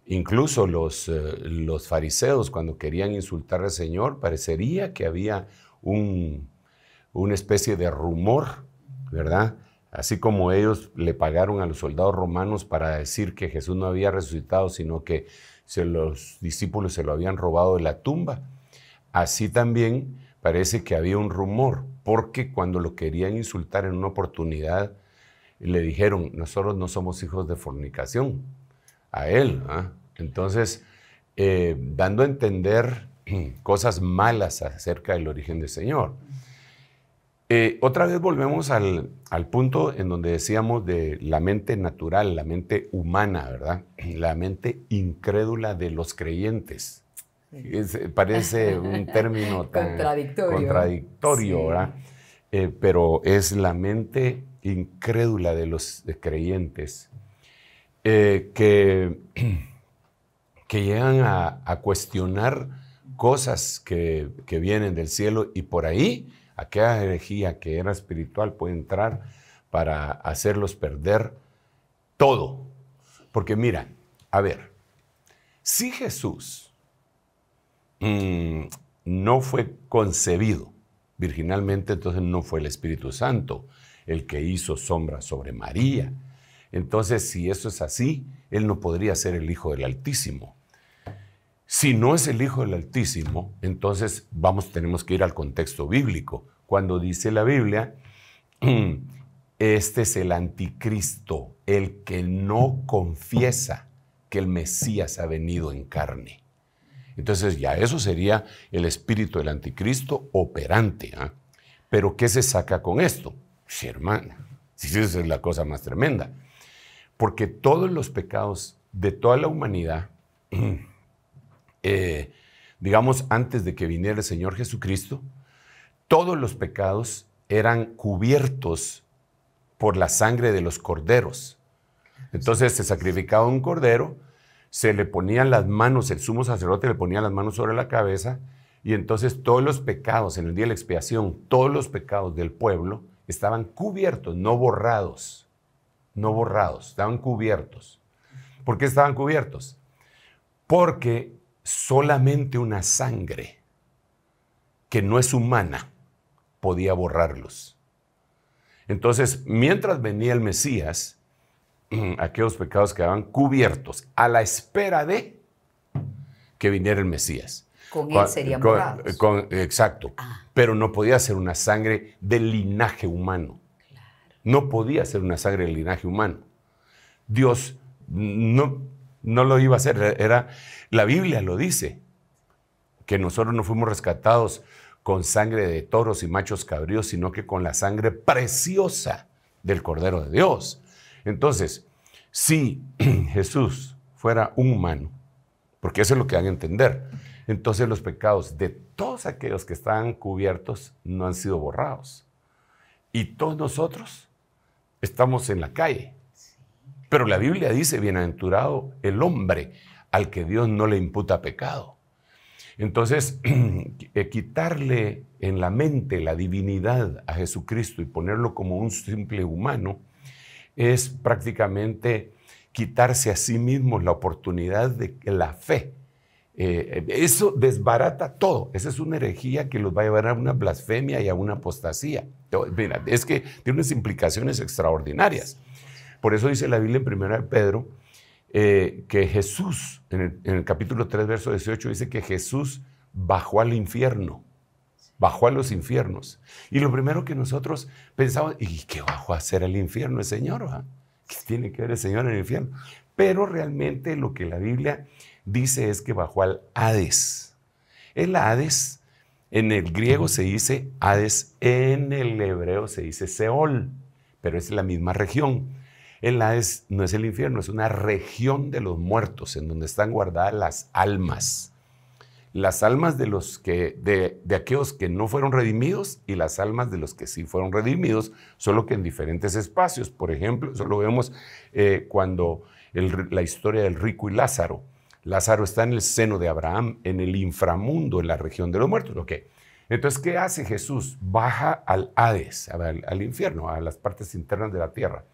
incluso los, eh, los fariseos cuando querían insultar al Señor, parecería que había un, una especie de rumor, ¿verdad? Así como ellos le pagaron a los soldados romanos para decir que Jesús no había resucitado, sino que se los discípulos se lo habían robado de la tumba. Así también parece que había un rumor, porque cuando lo querían insultar en una oportunidad, le dijeron, nosotros no somos hijos de fornicación, a él. ¿ah? Entonces, eh, dando a entender cosas malas acerca del origen del Señor. Eh, otra vez volvemos al, punto en donde decíamos de la mente natural, la mente humana, ¿verdad? La mente incrédula de los creyentes. Eh, parece un término tan contradictorio, contradictorio ¿verdad? Eh, pero es la mente incrédula de los creyentes que, que llegan a, a cuestionar cosas que, que, vienen del cielo y por ahí aquella herejía que era espiritual puede entrar para hacerlos perder todo. Porque mira, a ver, si Jesús mm, no fue concebido virginalmente, entonces no fue el Espíritu Santo el que hizo sombra sobre María. Entonces, si eso es así, él no podría ser el Hijo del Altísimo. Si no es el Hijo del Altísimo, entonces vamos, tenemos que ir al contexto bíblico. Cuando dice la Biblia, este es el anticristo, el que no confiesa que el Mesías ha venido en carne. Entonces ya eso sería el espíritu del anticristo operante. ¿ah? Pero ¿qué se saca con esto? Si, hermana, si esa es la cosa más tremenda. Porque todos los pecados de toda la humanidad Eh, digamos, antes de que viniera el Señor Jesucristo, todos los pecados eran cubiertos por la sangre de los corderos. Entonces se sacrificaba un cordero, se le ponían las manos, el sumo sacerdote le ponía las manos sobre la cabeza, y entonces todos los pecados, en el día de la expiación, todos los pecados del pueblo estaban cubiertos, no borrados, no borrados, estaban cubiertos. ¿Por qué estaban cubiertos? Porque solamente una sangre que no es humana podía borrarlos. Entonces, mientras venía el Mesías, aquellos pecados quedaban cubiertos a la espera de que viniera el Mesías. Con él serían borrados. exacto. Ah. Pero no podía ser una sangre del linaje humano. No podía ser una sangre del linaje humano. Dios no, no lo iba a hacer. Era, la Biblia lo dice, que nosotros no fuimos rescatados con sangre de toros y machos cabríos, sino que con la sangre preciosa del Cordero de Dios. Entonces, si Jesús fuera un humano, porque eso es lo que van a entender, entonces los pecados de todos aquellos que estaban cubiertos no han sido borrados. Y todos nosotros estamos en la calle. Pero la Biblia dice, bienaventurado el hombre al que Dios no le imputa pecado. Entonces, eh, quitarle en la mente la divinidad a Jesucristo y ponerlo como un simple humano es prácticamente quitarse a sí mismos la oportunidad de la fe. Eh, eso desbarata todo. Esa es una herejía que los va a llevar a una blasfemia y a una apostasía. Mira, es que tiene unas implicaciones extraordinarias. Por eso dice la Biblia en 1 Pedro eh, que Jesús, en el, capítulo 3, verso 18, dice que Jesús bajó al infierno, bajó a los infiernos. Y lo primero que nosotros pensamos, ¿y qué bajó a hacer el infierno el Señor? Ah? ¿Qué tiene que ver el Señor en el infierno? Pero realmente lo que la Biblia dice es que bajó al Hades. El Hades, en el griego se dice Hades, en el hebreo se dice Seol, pero es la misma región. El Hades no es el infierno, es una región de los muertos en donde están guardadas las almas. Las almas de, los que, de, aquellos que no fueron redimidos y las almas de los que sí fueron redimidos, solo que en diferentes espacios. Por ejemplo, eso lo vemos eh, cuando la historia del rico y Lázaro. Lázaro está en el seno de Abraham, en el inframundo, en la región de los muertos. Entonces, ¿qué hace Jesús? Baja al Hades, al infierno, a las partes internas de la tierra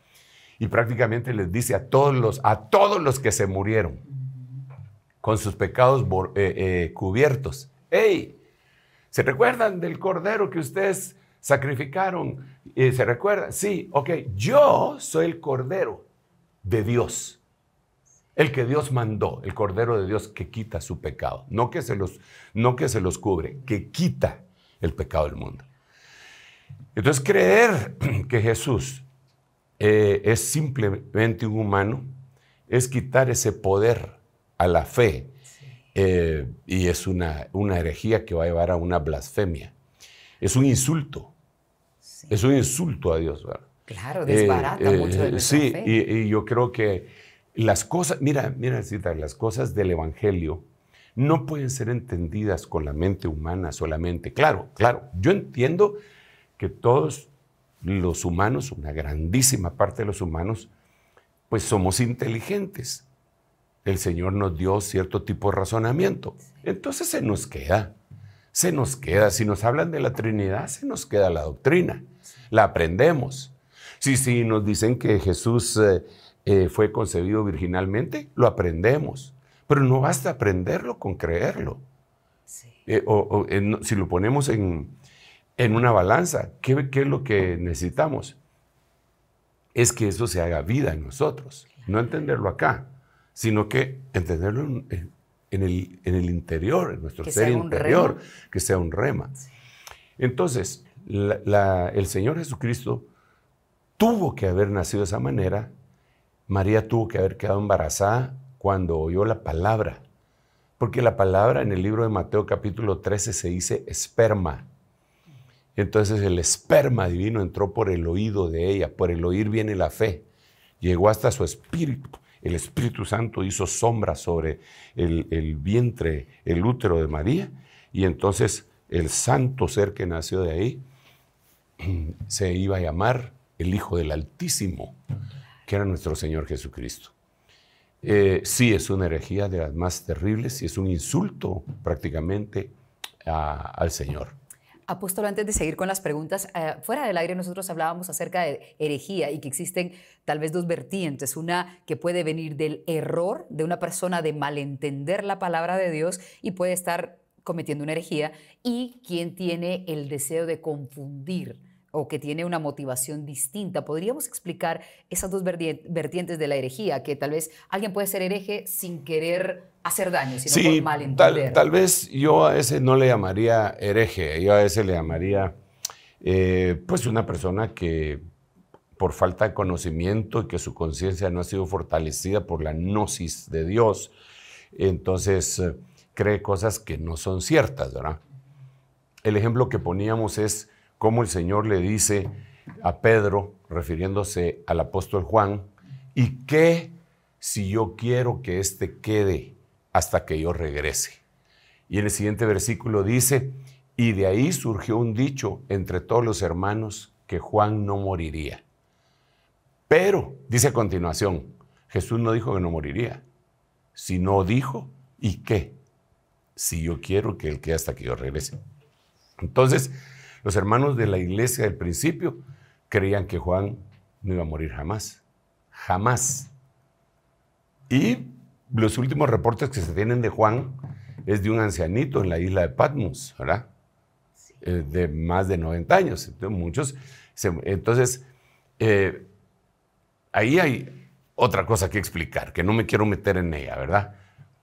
y prácticamente les dice a todos los, a todos los que se murieron con sus pecados eh, eh, cubiertos, hey, ¿se recuerdan del cordero que ustedes sacrificaron? Eh, ¿Se recuerdan? Sí, ok, yo soy el cordero de Dios. El que Dios mandó, el Cordero de Dios que quita su pecado, no que se los, no que se los cubre, que quita el pecado del mundo. Entonces, creer que Jesús eh, es simplemente un humano, es quitar ese poder a la fe. Eh, y es una, herejía que va a llevar a una blasfemia. Es un insulto. Es un insulto a Dios. Claro, desbarata eh, mucho de sí, Y, y, yo creo que las cosas, mira, mira, cita, las cosas del Evangelio no pueden ser entendidas con la mente humana solamente. Claro, claro, yo entiendo que todos los humanos, una grandísima parte de los humanos, pues somos inteligentes. El Señor nos dio cierto tipo de razonamiento. Entonces se nos queda, se nos queda. Si nos hablan de la Trinidad, se nos queda la doctrina. La aprendemos. Si, si nos dicen que Jesús eh, eh, fue concebido virginalmente, lo aprendemos. Pero no basta aprenderlo con creerlo. Eh, si lo ponemos en, en una balanza. ¿Qué, es lo que necesitamos? Es que eso se haga vida en nosotros. No entenderlo acá, sino que entenderlo en, el, en el, interior, en nuestro ser interior, que sea un rema. Entonces, el Señor Jesucristo tuvo que haber nacido de esa manera. María tuvo que haber quedado embarazada cuando oyó la palabra. Porque la palabra en el libro de Mateo capítulo 13 se dice esperma. Entonces el esperma divino entró por el oído de ella, por el oír viene la fe. Llegó hasta su espíritu. El Espíritu Santo hizo sombra sobre el, vientre, el útero de María. Y entonces el santo ser que nació de ahí se iba a llamar el Hijo del Altísimo, que era nuestro Señor Jesucristo. Eh, sí, es una herejía de las más terribles y es un insulto prácticamente al Señor. Apóstolo, ah, pues, antes de seguir con las preguntas, eh, fuera del aire nosotros hablábamos acerca de herejía y que existen tal vez dos vertientes, una que puede venir del error de una persona de malentender la palabra de Dios y puede estar cometiendo una herejía, y quien tiene el deseo de confundir o que tiene una motivación distinta. ¿Podríamos explicar esas dos vertientes de la herejía? Que tal vez alguien puede ser hereje sin querer hacer daño, sino sí, por mal Tal, vez yo a ese no le llamaría hereje, yo a ese le llamaría eh, pues una persona que por falta de conocimiento y que su conciencia no ha sido fortalecida por la gnosis de Dios, entonces eh, cree cosas que no son ciertas, ¿verdad? El ejemplo que poníamos es cómo el Señor le dice a Pedro, refiriéndose al apóstol Juan, ¿y qué si yo quiero que éste quede? hasta que yo regrese. Y en el siguiente versículo dice, y de ahí surgió un dicho entre todos los hermanos que Juan no moriría. Pero, dice a continuación, Jesús no dijo que no moriría, Si no dijo, ¿y qué? Si yo quiero que él quede hasta que yo regrese. Entonces, los hermanos de la iglesia del principio creían que Juan no iba a morir jamás, jamás. Y los últimos reportes que se tienen de Juan es de un ancianito en la isla de Patmos, ¿verdad? Eh, de más de 90 años. Entonces, muchos. entonces, eh, ahí hay otra cosa que explicar, que no me quiero meter en ella, ¿verdad?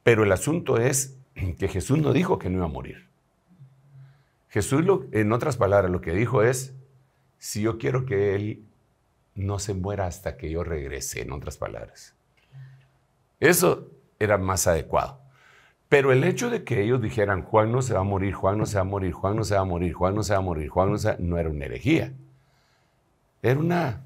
Pero el asunto es que Jesús no dijo que no iba a morir. Jesús, lo, en otras palabras, lo que dijo es, si yo quiero que Él no se muera hasta que yo regrese, en otras palabras. Eso era más adecuado. Pero el hecho de que ellos dijeran, Juan no se va a morir, Juan no se va a morir, Juan no se va a morir, Juan no se va a morir, Juan no, se va a morir, no era una herejía. Era una,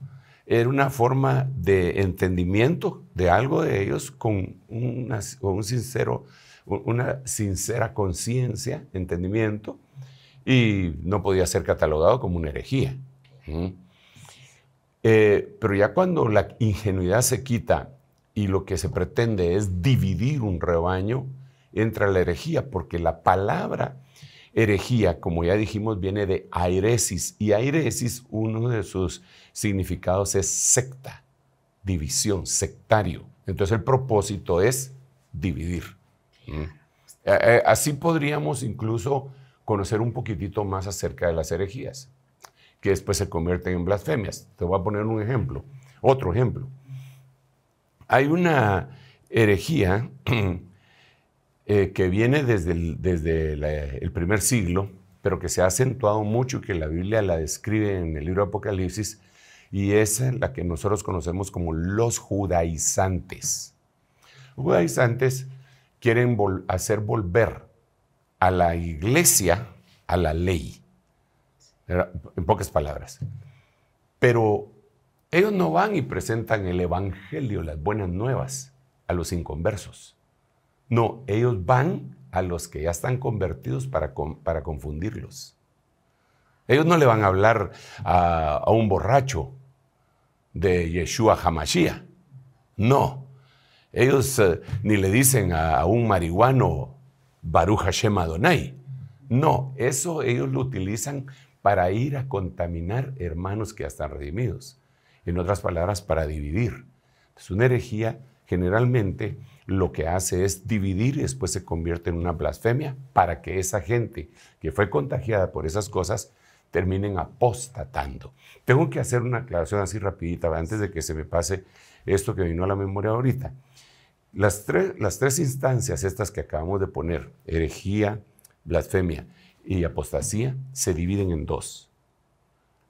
era una forma de entendimiento de algo de ellos con, una, con un sincero, una sincera conciencia, entendimiento, y no podía ser catalogado como una herejía. ¿Mm? Eh, pero ya cuando la ingenuidad se quita y lo que se pretende es dividir un rebaño entre la herejía, porque la palabra herejía, como ya dijimos, viene de airesis, y airesis, uno de sus significados es secta, división, sectario. Entonces el propósito es dividir. Eh, eh, así podríamos incluso conocer un poquitito más acerca de las herejías, que después se convierten en blasfemias. Te voy a poner un ejemplo, otro ejemplo. Hay una herejía eh, que viene desde, el, desde el primer siglo, pero que se ha acentuado mucho y que la Biblia la describe en el libro Apocalipsis, y es la que nosotros conocemos como los judaizantes. Los judaizantes quieren hacer volver a la iglesia a la ley, en pocas palabras. Pero ellos no van y presentan el Evangelio, las buenas nuevas, a los inconversos. No, ellos van a los que ya están convertidos para, confundirlos. Ellos no le van a hablar a, un borracho de Yeshua Hamashia. No. Ellos eh, ni le dicen a, un marihuano Baruch Hashem Adonai. No, eso ellos lo utilizan para ir a contaminar hermanos que ya están redimidos en otras palabras, para dividir. es una herejía generalmente lo que hace es dividir y después se convierte en una blasfemia para que esa gente que fue contagiada por esas cosas terminen apostatando. Tengo que hacer una aclaración así rapidita antes de que se me pase esto que vino a la memoria ahorita. Las tres, las tres instancias estas que acabamos de poner, herejía, blasfemia y apostasía, se dividen en dos.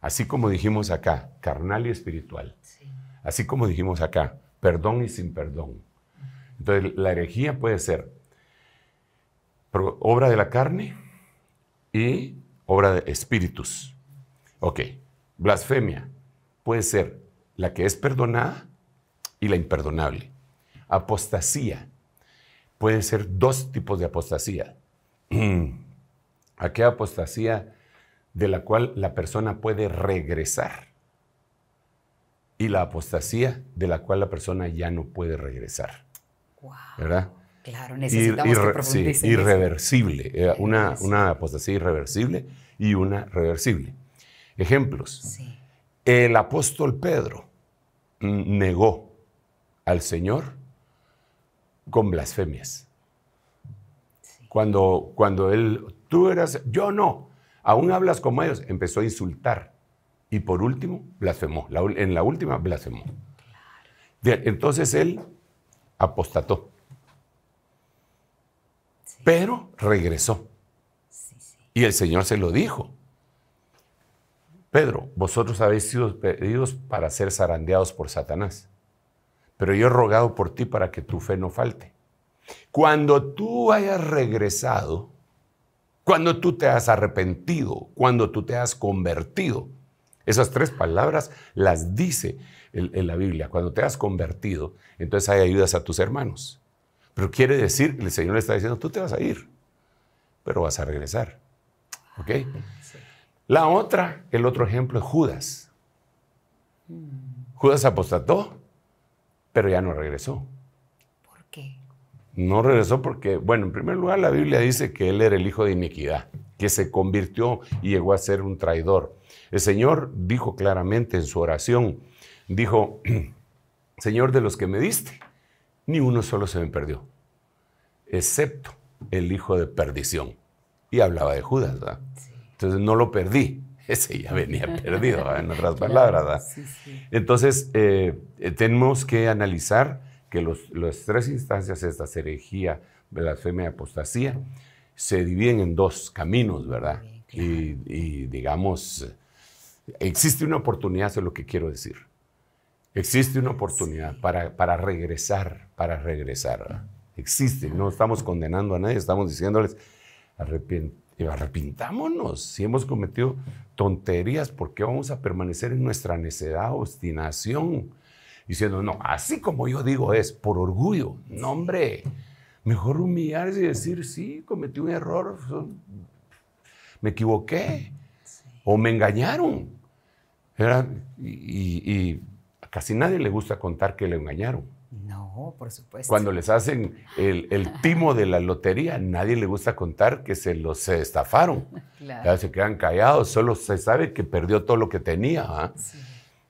Así como dijimos acá, carnal y espiritual. Así como dijimos acá, perdón y sin perdón. Entonces, la herejía puede ser obra de la carne y obra de espíritus. Ok, blasfemia puede ser la que es perdonada y la imperdonable. Apostasía puede ser dos tipos de apostasía. ¿A qué apostasía de la cual la persona puede regresar y la apostasía de la cual la persona ya no puede regresar. ¿Verdad? Claro, necesitamos eh, irreversible, Una, una, apostasía irreversible y una reversible. Ejemplos. El apóstol Pedro negó al Señor con blasfemias. Cuando, cuando él, tú eras, yo no, Aún hablas como ellos. Empezó a insultar. Y por último, blasfemó. en la última, blasfemó. entonces él apostató. Pero regresó. Y el Señor se lo dijo. Pedro, vosotros habéis sido pedidos para ser zarandeados por Satanás, pero yo he rogado por ti para que tu fe no falte. Cuando tú hayas regresado, cuando tú te has arrepentido, cuando tú te has convertido. Esas tres palabras las dice en, la Biblia. Cuando te has convertido, entonces hay ayudas a tus hermanos. Pero quiere decir, el Señor le está diciendo, tú te vas a ir, pero vas a regresar. ¿Ok? La otra, el otro ejemplo es Judas. Mm. Judas apostató, pero ya no regresó. No regresó porque, bueno, en primer lugar la Biblia dice que él era el hijo de iniquidad, que se convirtió y llegó a ser un traidor. El Señor dijo claramente en su oración, dijo, Señor de los que me diste, ni uno solo se me perdió, excepto el hijo de perdición. Y hablaba de Judas, ¿verdad? Entonces no lo perdí, ese ya venía perdido, en otras palabras, ¿verdad? Entonces eh, tenemos que analizar que las tres instancias esta herejía, blasfemia y apostasía, se dividen en dos caminos, ¿verdad? y, digamos, existe una oportunidad, eso es lo que quiero decir. Existe una oportunidad para, para regresar, para regresar. Existe, no estamos condenando a nadie, estamos diciéndoles, arrepintámonos. Si hemos cometido tonterías, ¿por qué vamos a permanecer en nuestra necedad, obstinación? diciendo, no, así como yo digo es por orgullo. No, hombre, mejor humillarse y decir, sí, cometí un error, me equivoqué o me engañaron. y, casi nadie le gusta contar que le engañaron. No, por supuesto. Cuando les hacen el, timo de la lotería, nadie le gusta contar que se los estafaron. Claro. se quedan callados, solo se sabe que perdió todo lo que tenía. ¿ah? Sí.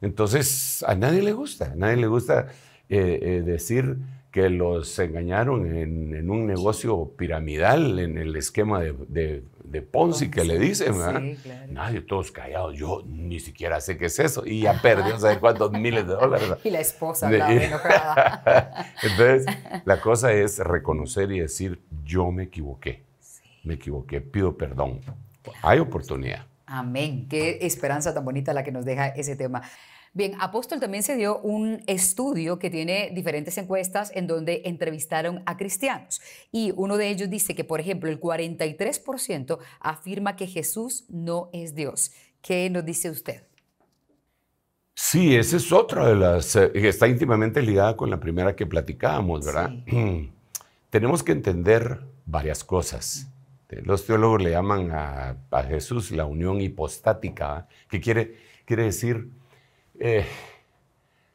Entonces, a nadie le gusta, nadie le gusta eh, eh, decir que los engañaron en, un negocio piramidal, en el esquema de, Ponzi que le dicen, ¿verdad? Sí, claro. Nadie, todos callados, yo ni siquiera sé qué es eso, y ya perdió, sé cuántos miles de dólares? Y la esposa de, enojada. Entonces, la cosa es reconocer y decir, yo me equivoqué, me equivoqué, pido perdón, hay oportunidad. Amén, qué esperanza tan bonita la que nos deja ese tema. Bien, Apóstol también se dio un estudio que tiene diferentes encuestas en donde entrevistaron a cristianos y uno de ellos dice que, por ejemplo, el 43% afirma que Jesús no es Dios. ¿Qué nos dice usted? Sí, esa es otra de las eh, está íntimamente ligada con la primera que platicábamos, ¿verdad? Tenemos que entender varias cosas. Eh, los teólogos le llaman a, Jesús la unión hipostática, que quiere, quiere decir eh,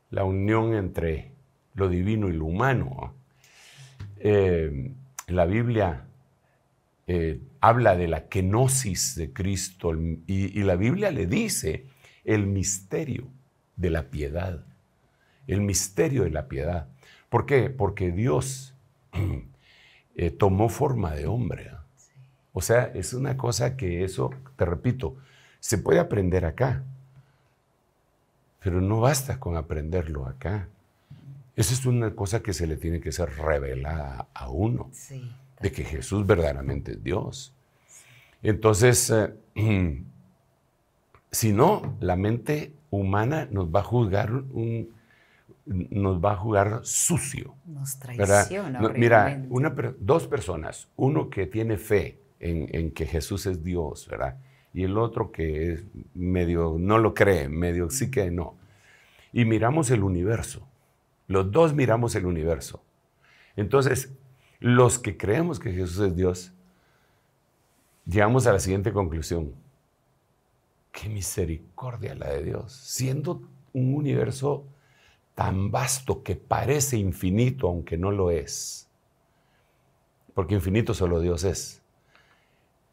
la unión entre lo divino y lo humano. Eh, la Biblia eh, habla de la kenosis de Cristo y, la Biblia le dice el misterio de la piedad. El misterio de la piedad. ¿Por qué? Porque Dios tomó forma de hombre. O sea, es una cosa que eso, te repito, se puede aprender acá, pero no basta con aprenderlo acá. Esa es una cosa que se le tiene que ser revelada a uno, de que Jesús verdaderamente es Dios. Entonces, eh, si no, la mente humana nos va a juzgar un, nos va a jugar sucio. Nos traiciona. mira, una, dos personas, uno que tiene fe en, en, que Jesús es Dios, ¿verdad? Y el otro que es medio no lo cree, medio sí que no y miramos el universo. Los dos miramos el universo. Entonces, los que creemos que Jesús es Dios, llegamos a la siguiente conclusión. Qué misericordia la de Dios, siendo un universo tan vasto que parece infinito, aunque no lo es. Porque infinito solo Dios es.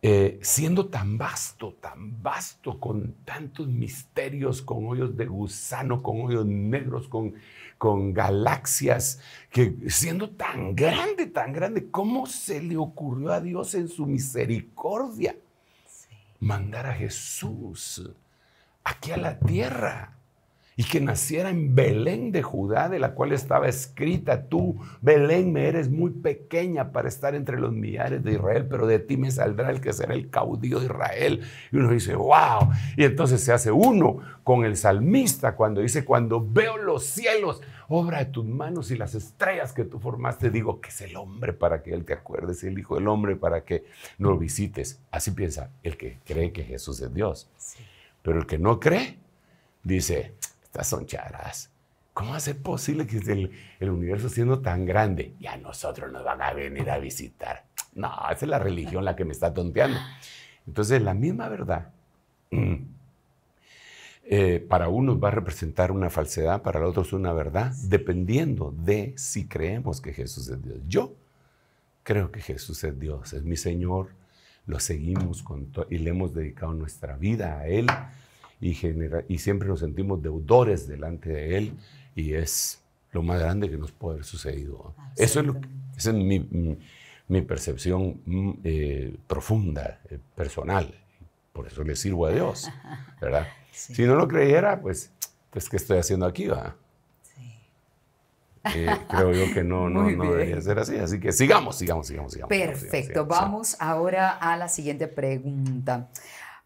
Eh, siendo tan vasto, tan vasto, con tantos misterios, con hoyos de gusano, con hoyos negros, con, con galaxias, que siendo tan grande, tan grande, ¿cómo se le ocurrió a Dios en su misericordia mandar a Jesús aquí a la tierra? y que naciera en Belén de Judá, de la cual estaba escrita, tú, Belén, me eres muy pequeña para estar entre los millares de Israel, pero de ti me saldrá el que será el caudillo de Israel. Y uno dice, wow. Y entonces se hace uno con el salmista cuando dice, cuando veo los cielos, obra de tus manos y las estrellas que tú formaste, digo que es el hombre para que él te acuerdes, el hijo del hombre para que nos visites. Así piensa el que cree que Jesús es Dios. Pero el que no cree, dice, estas son charas. ¿Cómo hace posible que el, universo siendo tan grande y a nosotros nos van a venir a visitar? No, esa es la religión la que me está tonteando. Entonces, la misma verdad eh, para unos va a representar una falsedad, para otros una verdad, dependiendo de si creemos que Jesús es Dios. Yo creo que Jesús es Dios, es mi Señor, lo seguimos con y le hemos dedicado nuestra vida a Él y, genera, y siempre nos sentimos deudores delante de Él y es lo más grande que nos puede haber sucedido. Eso es lo esa es mi, mi, percepción mm, eh, profunda, eh, personal. Por eso le sirvo a Dios, ¿verdad? Si no lo creyera, pues, pues ¿qué estoy haciendo aquí? Va? Eh, creo yo que no, no, no debería ser así. Así que sigamos, sigamos, sigamos, sigamos. Perfecto. Vamos ahora a la siguiente pregunta.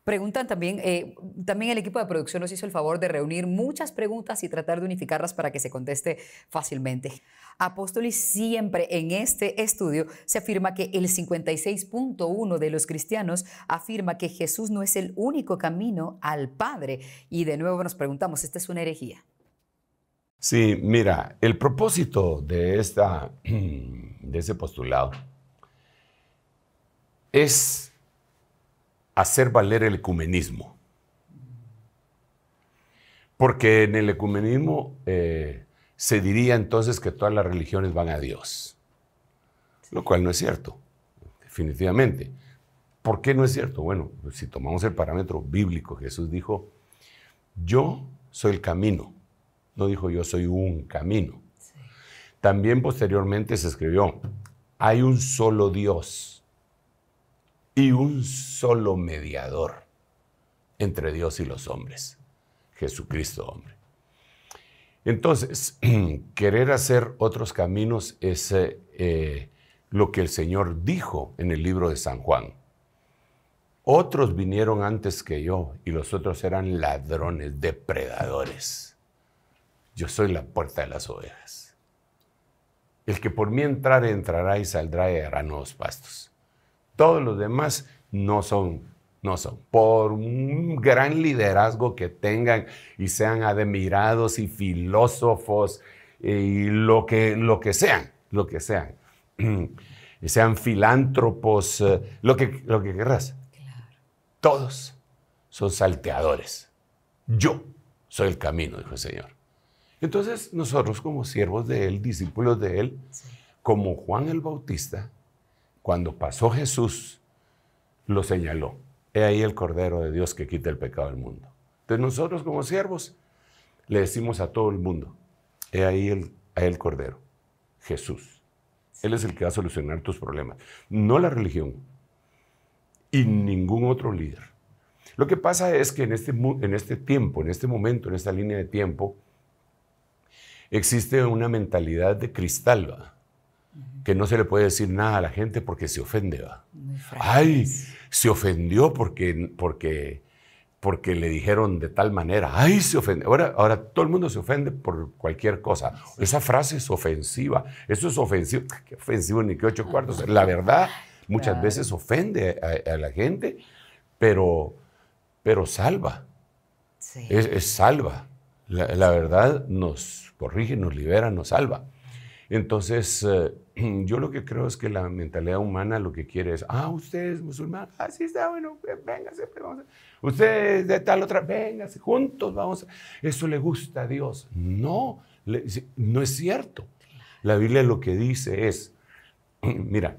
Preguntan también, eh, también el equipo de producción nos hizo el favor de reunir muchas preguntas y tratar de unificarlas para que se conteste fácilmente. Apóstolis siempre en este estudio se afirma que el 56.1 de los cristianos afirma que Jesús no es el único camino al Padre. Y de nuevo nos preguntamos, ¿esta es una herejía? Sí, mira, el propósito de, esta, de ese postulado es hacer valer el ecumenismo. Porque en el ecumenismo eh, se diría entonces que todas las religiones van a Dios, lo cual no es cierto, definitivamente. ¿Por qué no es cierto? Bueno, pues, si tomamos el parámetro bíblico, Jesús dijo, yo soy el camino, no dijo yo soy un camino. También posteriormente se escribió, hay un solo Dios y un solo mediador entre Dios y los hombres, Jesucristo hombre. Entonces, querer hacer otros caminos es eh, eh, lo que el Señor dijo en el libro de San Juan. Otros vinieron antes que yo y los otros eran ladrones, depredadores. Yo soy la puerta de las ovejas. El que por mí entrare entrará y saldrá y hará nuevos pastos. Todos los demás no son, no son. Por un gran liderazgo que tengan y sean admirados y filósofos y lo que, lo que sean, lo que sean. sean filántropos, eh, lo que, lo que querrás. Todos son salteadores. Yo soy el camino, dijo el Señor. Entonces nosotros como siervos de Él, discípulos de Él, como Juan el Bautista, cuando pasó Jesús, lo señaló. He ahí el Cordero de Dios que quita el pecado del mundo. Entonces nosotros como siervos le decimos a todo el mundo, he ahí el, el Cordero, Jesús. Él es el que va a solucionar tus problemas, no la religión y ningún otro líder. Lo que pasa es que en este, en este tiempo, en este momento, en esta línea de tiempo, existe una mentalidad de cristal, que no se le puede decir nada a la gente porque se ofende. Ay, se ofendió porque, porque, porque le dijeron de tal manera. Ay, se ofende. Ahora, ahora todo el mundo se ofende por cualquier cosa. Esa frase es ofensiva. Eso es ofensivo. Qué ofensivo ni qué ocho cuartos. La verdad, muchas veces ofende a, la gente, pero, pero salva. Es, salva. La, verdad nos corrige, nos libera, nos salva. Entonces, eh, yo lo que creo es que la mentalidad humana lo que quiere es, ah, usted es musulmán, así ah, está, bueno, véngase, Ustedes vamos usted es de tal otra, véngase, juntos vamos, eso le gusta a Dios. No, no es cierto. La Biblia lo que dice es, mira,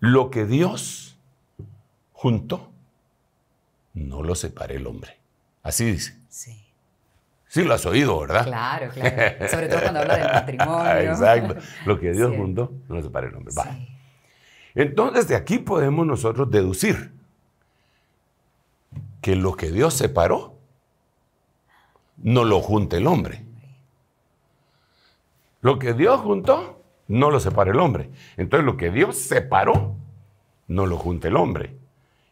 lo que Dios juntó, no lo separe el hombre. Así dice. Sí. Sí lo has oído, ¿verdad? Claro, claro. Sobre todo cuando habla del matrimonio. Exacto. Lo que Dios juntó, no lo separa el hombre. Entonces, de aquí podemos nosotros deducir que lo que Dios separó, no lo junta el hombre. Lo que Dios juntó, no lo separa el hombre. Entonces, lo que Dios separó, no lo junta el hombre.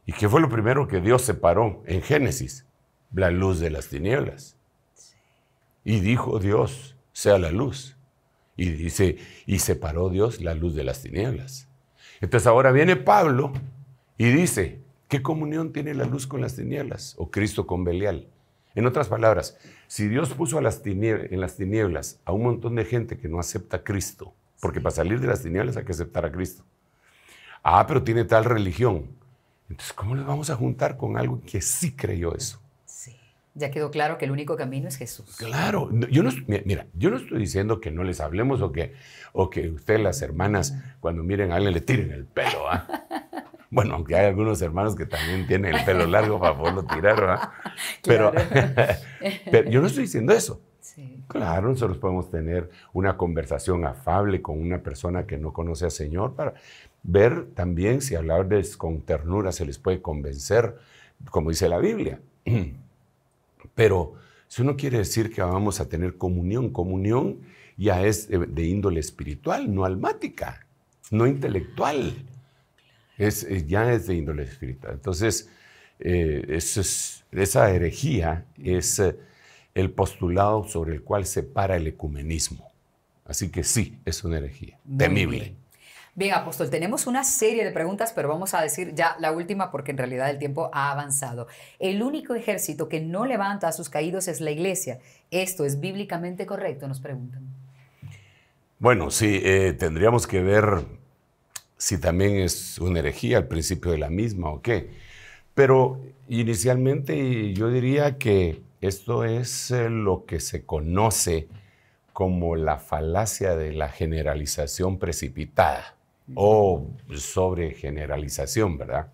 ¿Y qué fue lo primero que Dios separó en Génesis? La luz de las tinieblas. Y dijo Dios, sea la luz. Y dice, y separó Dios la luz de las tinieblas. Entonces ahora viene Pablo y dice, ¿qué comunión tiene la luz con las tinieblas? O Cristo con Belial. En otras palabras, si Dios puso las en las tinieblas a un montón de gente que no acepta a Cristo, porque para salir de las tinieblas hay que aceptar a Cristo. Ah, pero tiene tal religión. Entonces, ¿cómo le vamos a juntar con algo que sí creyó eso? Ya quedó claro que el único camino es Jesús. Claro, yo no, mira, yo no estoy diciendo que no les hablemos o que, o que ustedes las hermanas cuando miren a alguien le tiren el pelo. ¿ah? Bueno, aunque hay algunos hermanos que también tienen el pelo largo para poderlo tirar, ah Pero, yo no estoy diciendo eso. Claro, nosotros podemos tener una conversación afable con una persona que no conoce al Señor para ver también si hablarles con ternura se les puede convencer, como dice la Biblia. Pero eso no quiere decir que vamos a tener comunión. Comunión ya es de índole espiritual, no almática, no intelectual. Es, eh, ya es de índole espiritual. Entonces, eh, esa herejía es eh, el postulado sobre el cual se para el ecumenismo. Así que sí, es una herejía temible. Bien, apóstol, tenemos una serie de preguntas, pero vamos a decir ya la última porque en realidad el tiempo ha avanzado. El único ejército que no levanta a sus caídos es la iglesia. ¿Esto es bíblicamente correcto? Nos preguntan. Bueno, sí, eh, tendríamos que ver si también es una herejía al principio de la misma o qué. Pero inicialmente yo diría que esto es eh, lo que se conoce como la falacia de la generalización precipitada o sobre generalización, ¿verdad?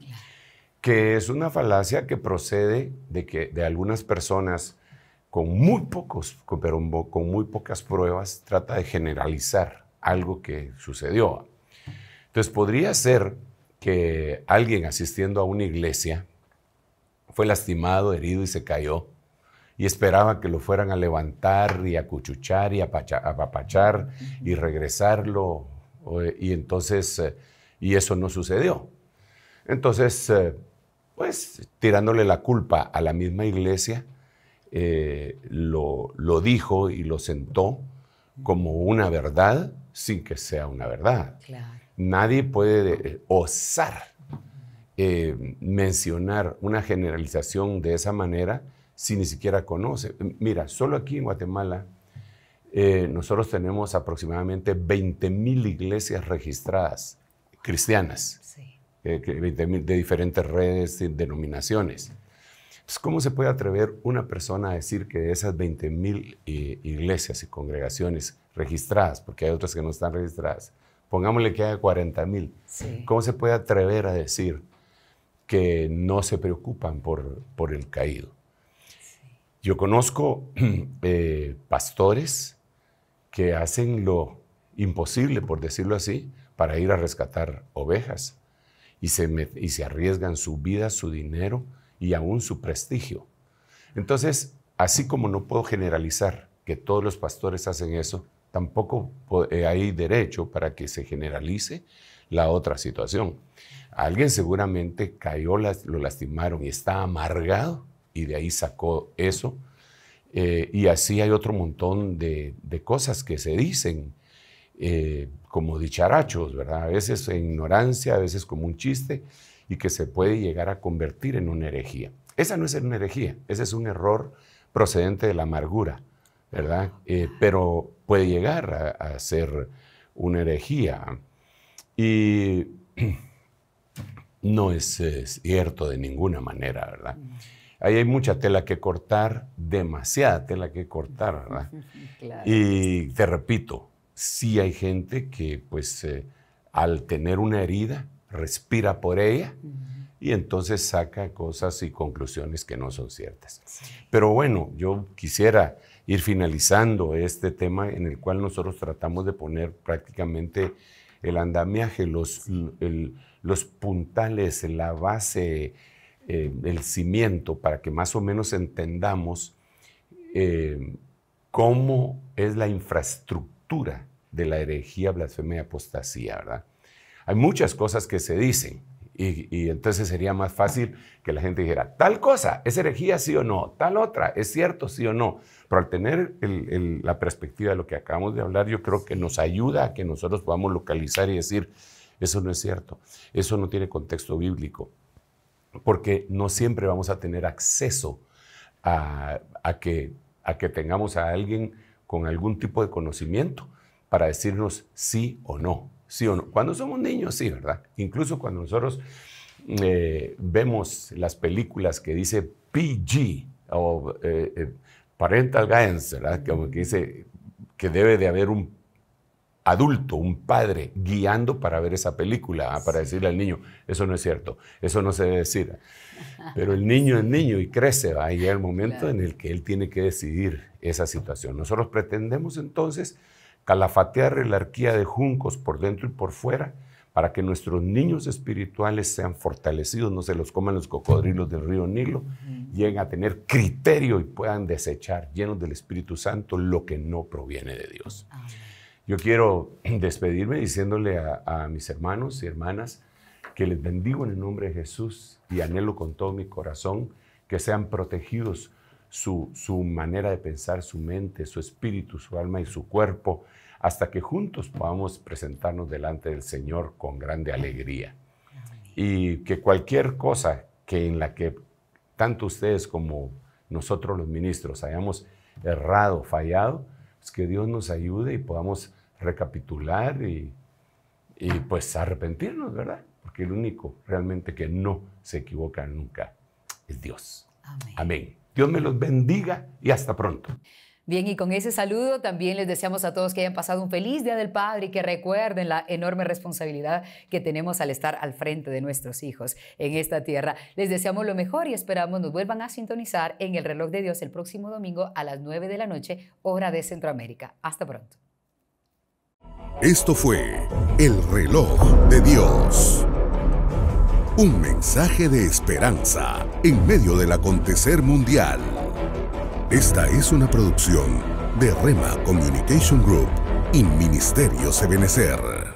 Que es una falacia que procede de que de algunas personas con muy pocos, con muy pocas pruebas, trata de generalizar algo que sucedió. Entonces podría ser que alguien asistiendo a una iglesia fue lastimado, herido y se cayó y esperaba que lo fueran a levantar y a cuchuchar y a apapachar y regresarlo y entonces, eh, y eso no sucedió. Entonces, eh, pues tirándole la culpa a la misma iglesia, eh, lo, dijo y lo sentó como una verdad sin que sea una verdad. Nadie puede osar mencionar una generalización de esa manera si ni siquiera conoce. Mira, solo aquí en Guatemala eh, nosotros tenemos aproximadamente 20.000 iglesias registradas cristianas, eh, de diferentes redes, y denominaciones. ¿cómo se puede atrever una persona a decir que de esas 20.000 eh, iglesias y congregaciones registradas, porque hay otras que no están registradas, pongámosle que haya 40.000, sí. ¿cómo se puede atrever a decir que no se preocupan por, por el caído? Yo conozco pastores que hacen lo imposible, por decirlo así, para ir a rescatar ovejas y se, arriesgan su vida, su dinero y aún su prestigio. Entonces, así como no puedo generalizar que todos los pastores hacen eso, tampoco eh, hay derecho para que se generalice la otra situación. alguien seguramente cayó, lo lastimaron y está amargado y de ahí sacó eso eh, y así hay otro montón de, cosas que se dicen eh, como dicharachos, ¿verdad? A veces en ignorancia, a veces como un chiste y que se puede llegar a convertir en una herejía. Esa no es una herejía, ese es un error procedente de la amargura, ¿verdad? Eh, pero puede llegar a, ser una herejía. Y no es cierto de ninguna manera, ¿verdad? ahí hay mucha tela que cortar, demasiada tela que cortar, ¿verdad? Y te repito, sí hay gente que pues eh, al tener una herida respira por ella y entonces saca cosas y conclusiones que no son ciertas. Pero bueno, yo quisiera ir finalizando este tema en el cual nosotros tratamos de poner prácticamente el andamiaje, los, los puntales, la base, eh, el cimiento para que más o menos entendamos eh, cómo es la infraestructura de la herejía, blasfemia y apostasía, ¿verdad? Hay muchas cosas que se dicen y, entonces sería más fácil que la gente dijera, tal cosa, ¿es herejía sí o no? Tal otra, ¿es cierto sí o no? Pero al tener la perspectiva de lo que acabamos de hablar, yo creo que nos ayuda a que nosotros podamos localizar y decir, eso no es cierto, eso no tiene contexto bíblico, porque no siempre vamos a tener acceso a, que, tengamos a alguien con algún tipo de conocimiento para decirnos sí o no, sí o no. Cuando somos niños, sí, ¿verdad? Incluso cuando nosotros eh, vemos las películas que dice PG o eh, eh, Parental Guidance, ¿verdad? que dice que debe de haber un adulto, un padre, guiando para ver esa película, ah, para decirle al niño, eso no es cierto, eso no se debe decir. Pero el niño es niño y crece, va a llegar el momento en el que él tiene que decidir esa situación. Nosotros pretendemos entonces calafatear la arquía de juncos por dentro y por fuera para que nuestros niños espirituales sean fortalecidos, no se los coman los cocodrilos del río Nilo, lleguen a tener criterio y puedan desechar, llenos del Espíritu Santo, lo que no proviene de Dios. Yo quiero despedirme diciéndole a, mis hermanos y hermanas que les bendigo en el nombre de Jesús y anhelo con todo mi corazón que sean protegidos su, su manera de pensar, su mente, su espíritu, su alma y su cuerpo, hasta que juntos podamos presentarnos delante del Señor con grande alegría. Y que cualquier cosa que en la que tanto ustedes como nosotros los ministros hayamos errado, fallado, es pues, que Dios nos ayude y podamos recapitular y, pues arrepentirnos, ¿verdad? Porque el único realmente que no se equivoca nunca es Dios. Amén. Dios me los bendiga y hasta pronto. Bien, y con ese saludo también les deseamos a todos que hayan pasado un feliz Día del Padre y que recuerden la enorme responsabilidad que tenemos al estar al frente de nuestros hijos en esta tierra. Les deseamos lo mejor y esperamos nos vuelvan a sintonizar en el reloj de Dios el próximo domingo a las 9 de la noche, hora de Centroamérica. Hasta pronto. Esto fue El reloj de Dios. Un mensaje de esperanza en medio del acontecer mundial. Esta es una producción de Rema Communication Group y Ministerio Sebenecer.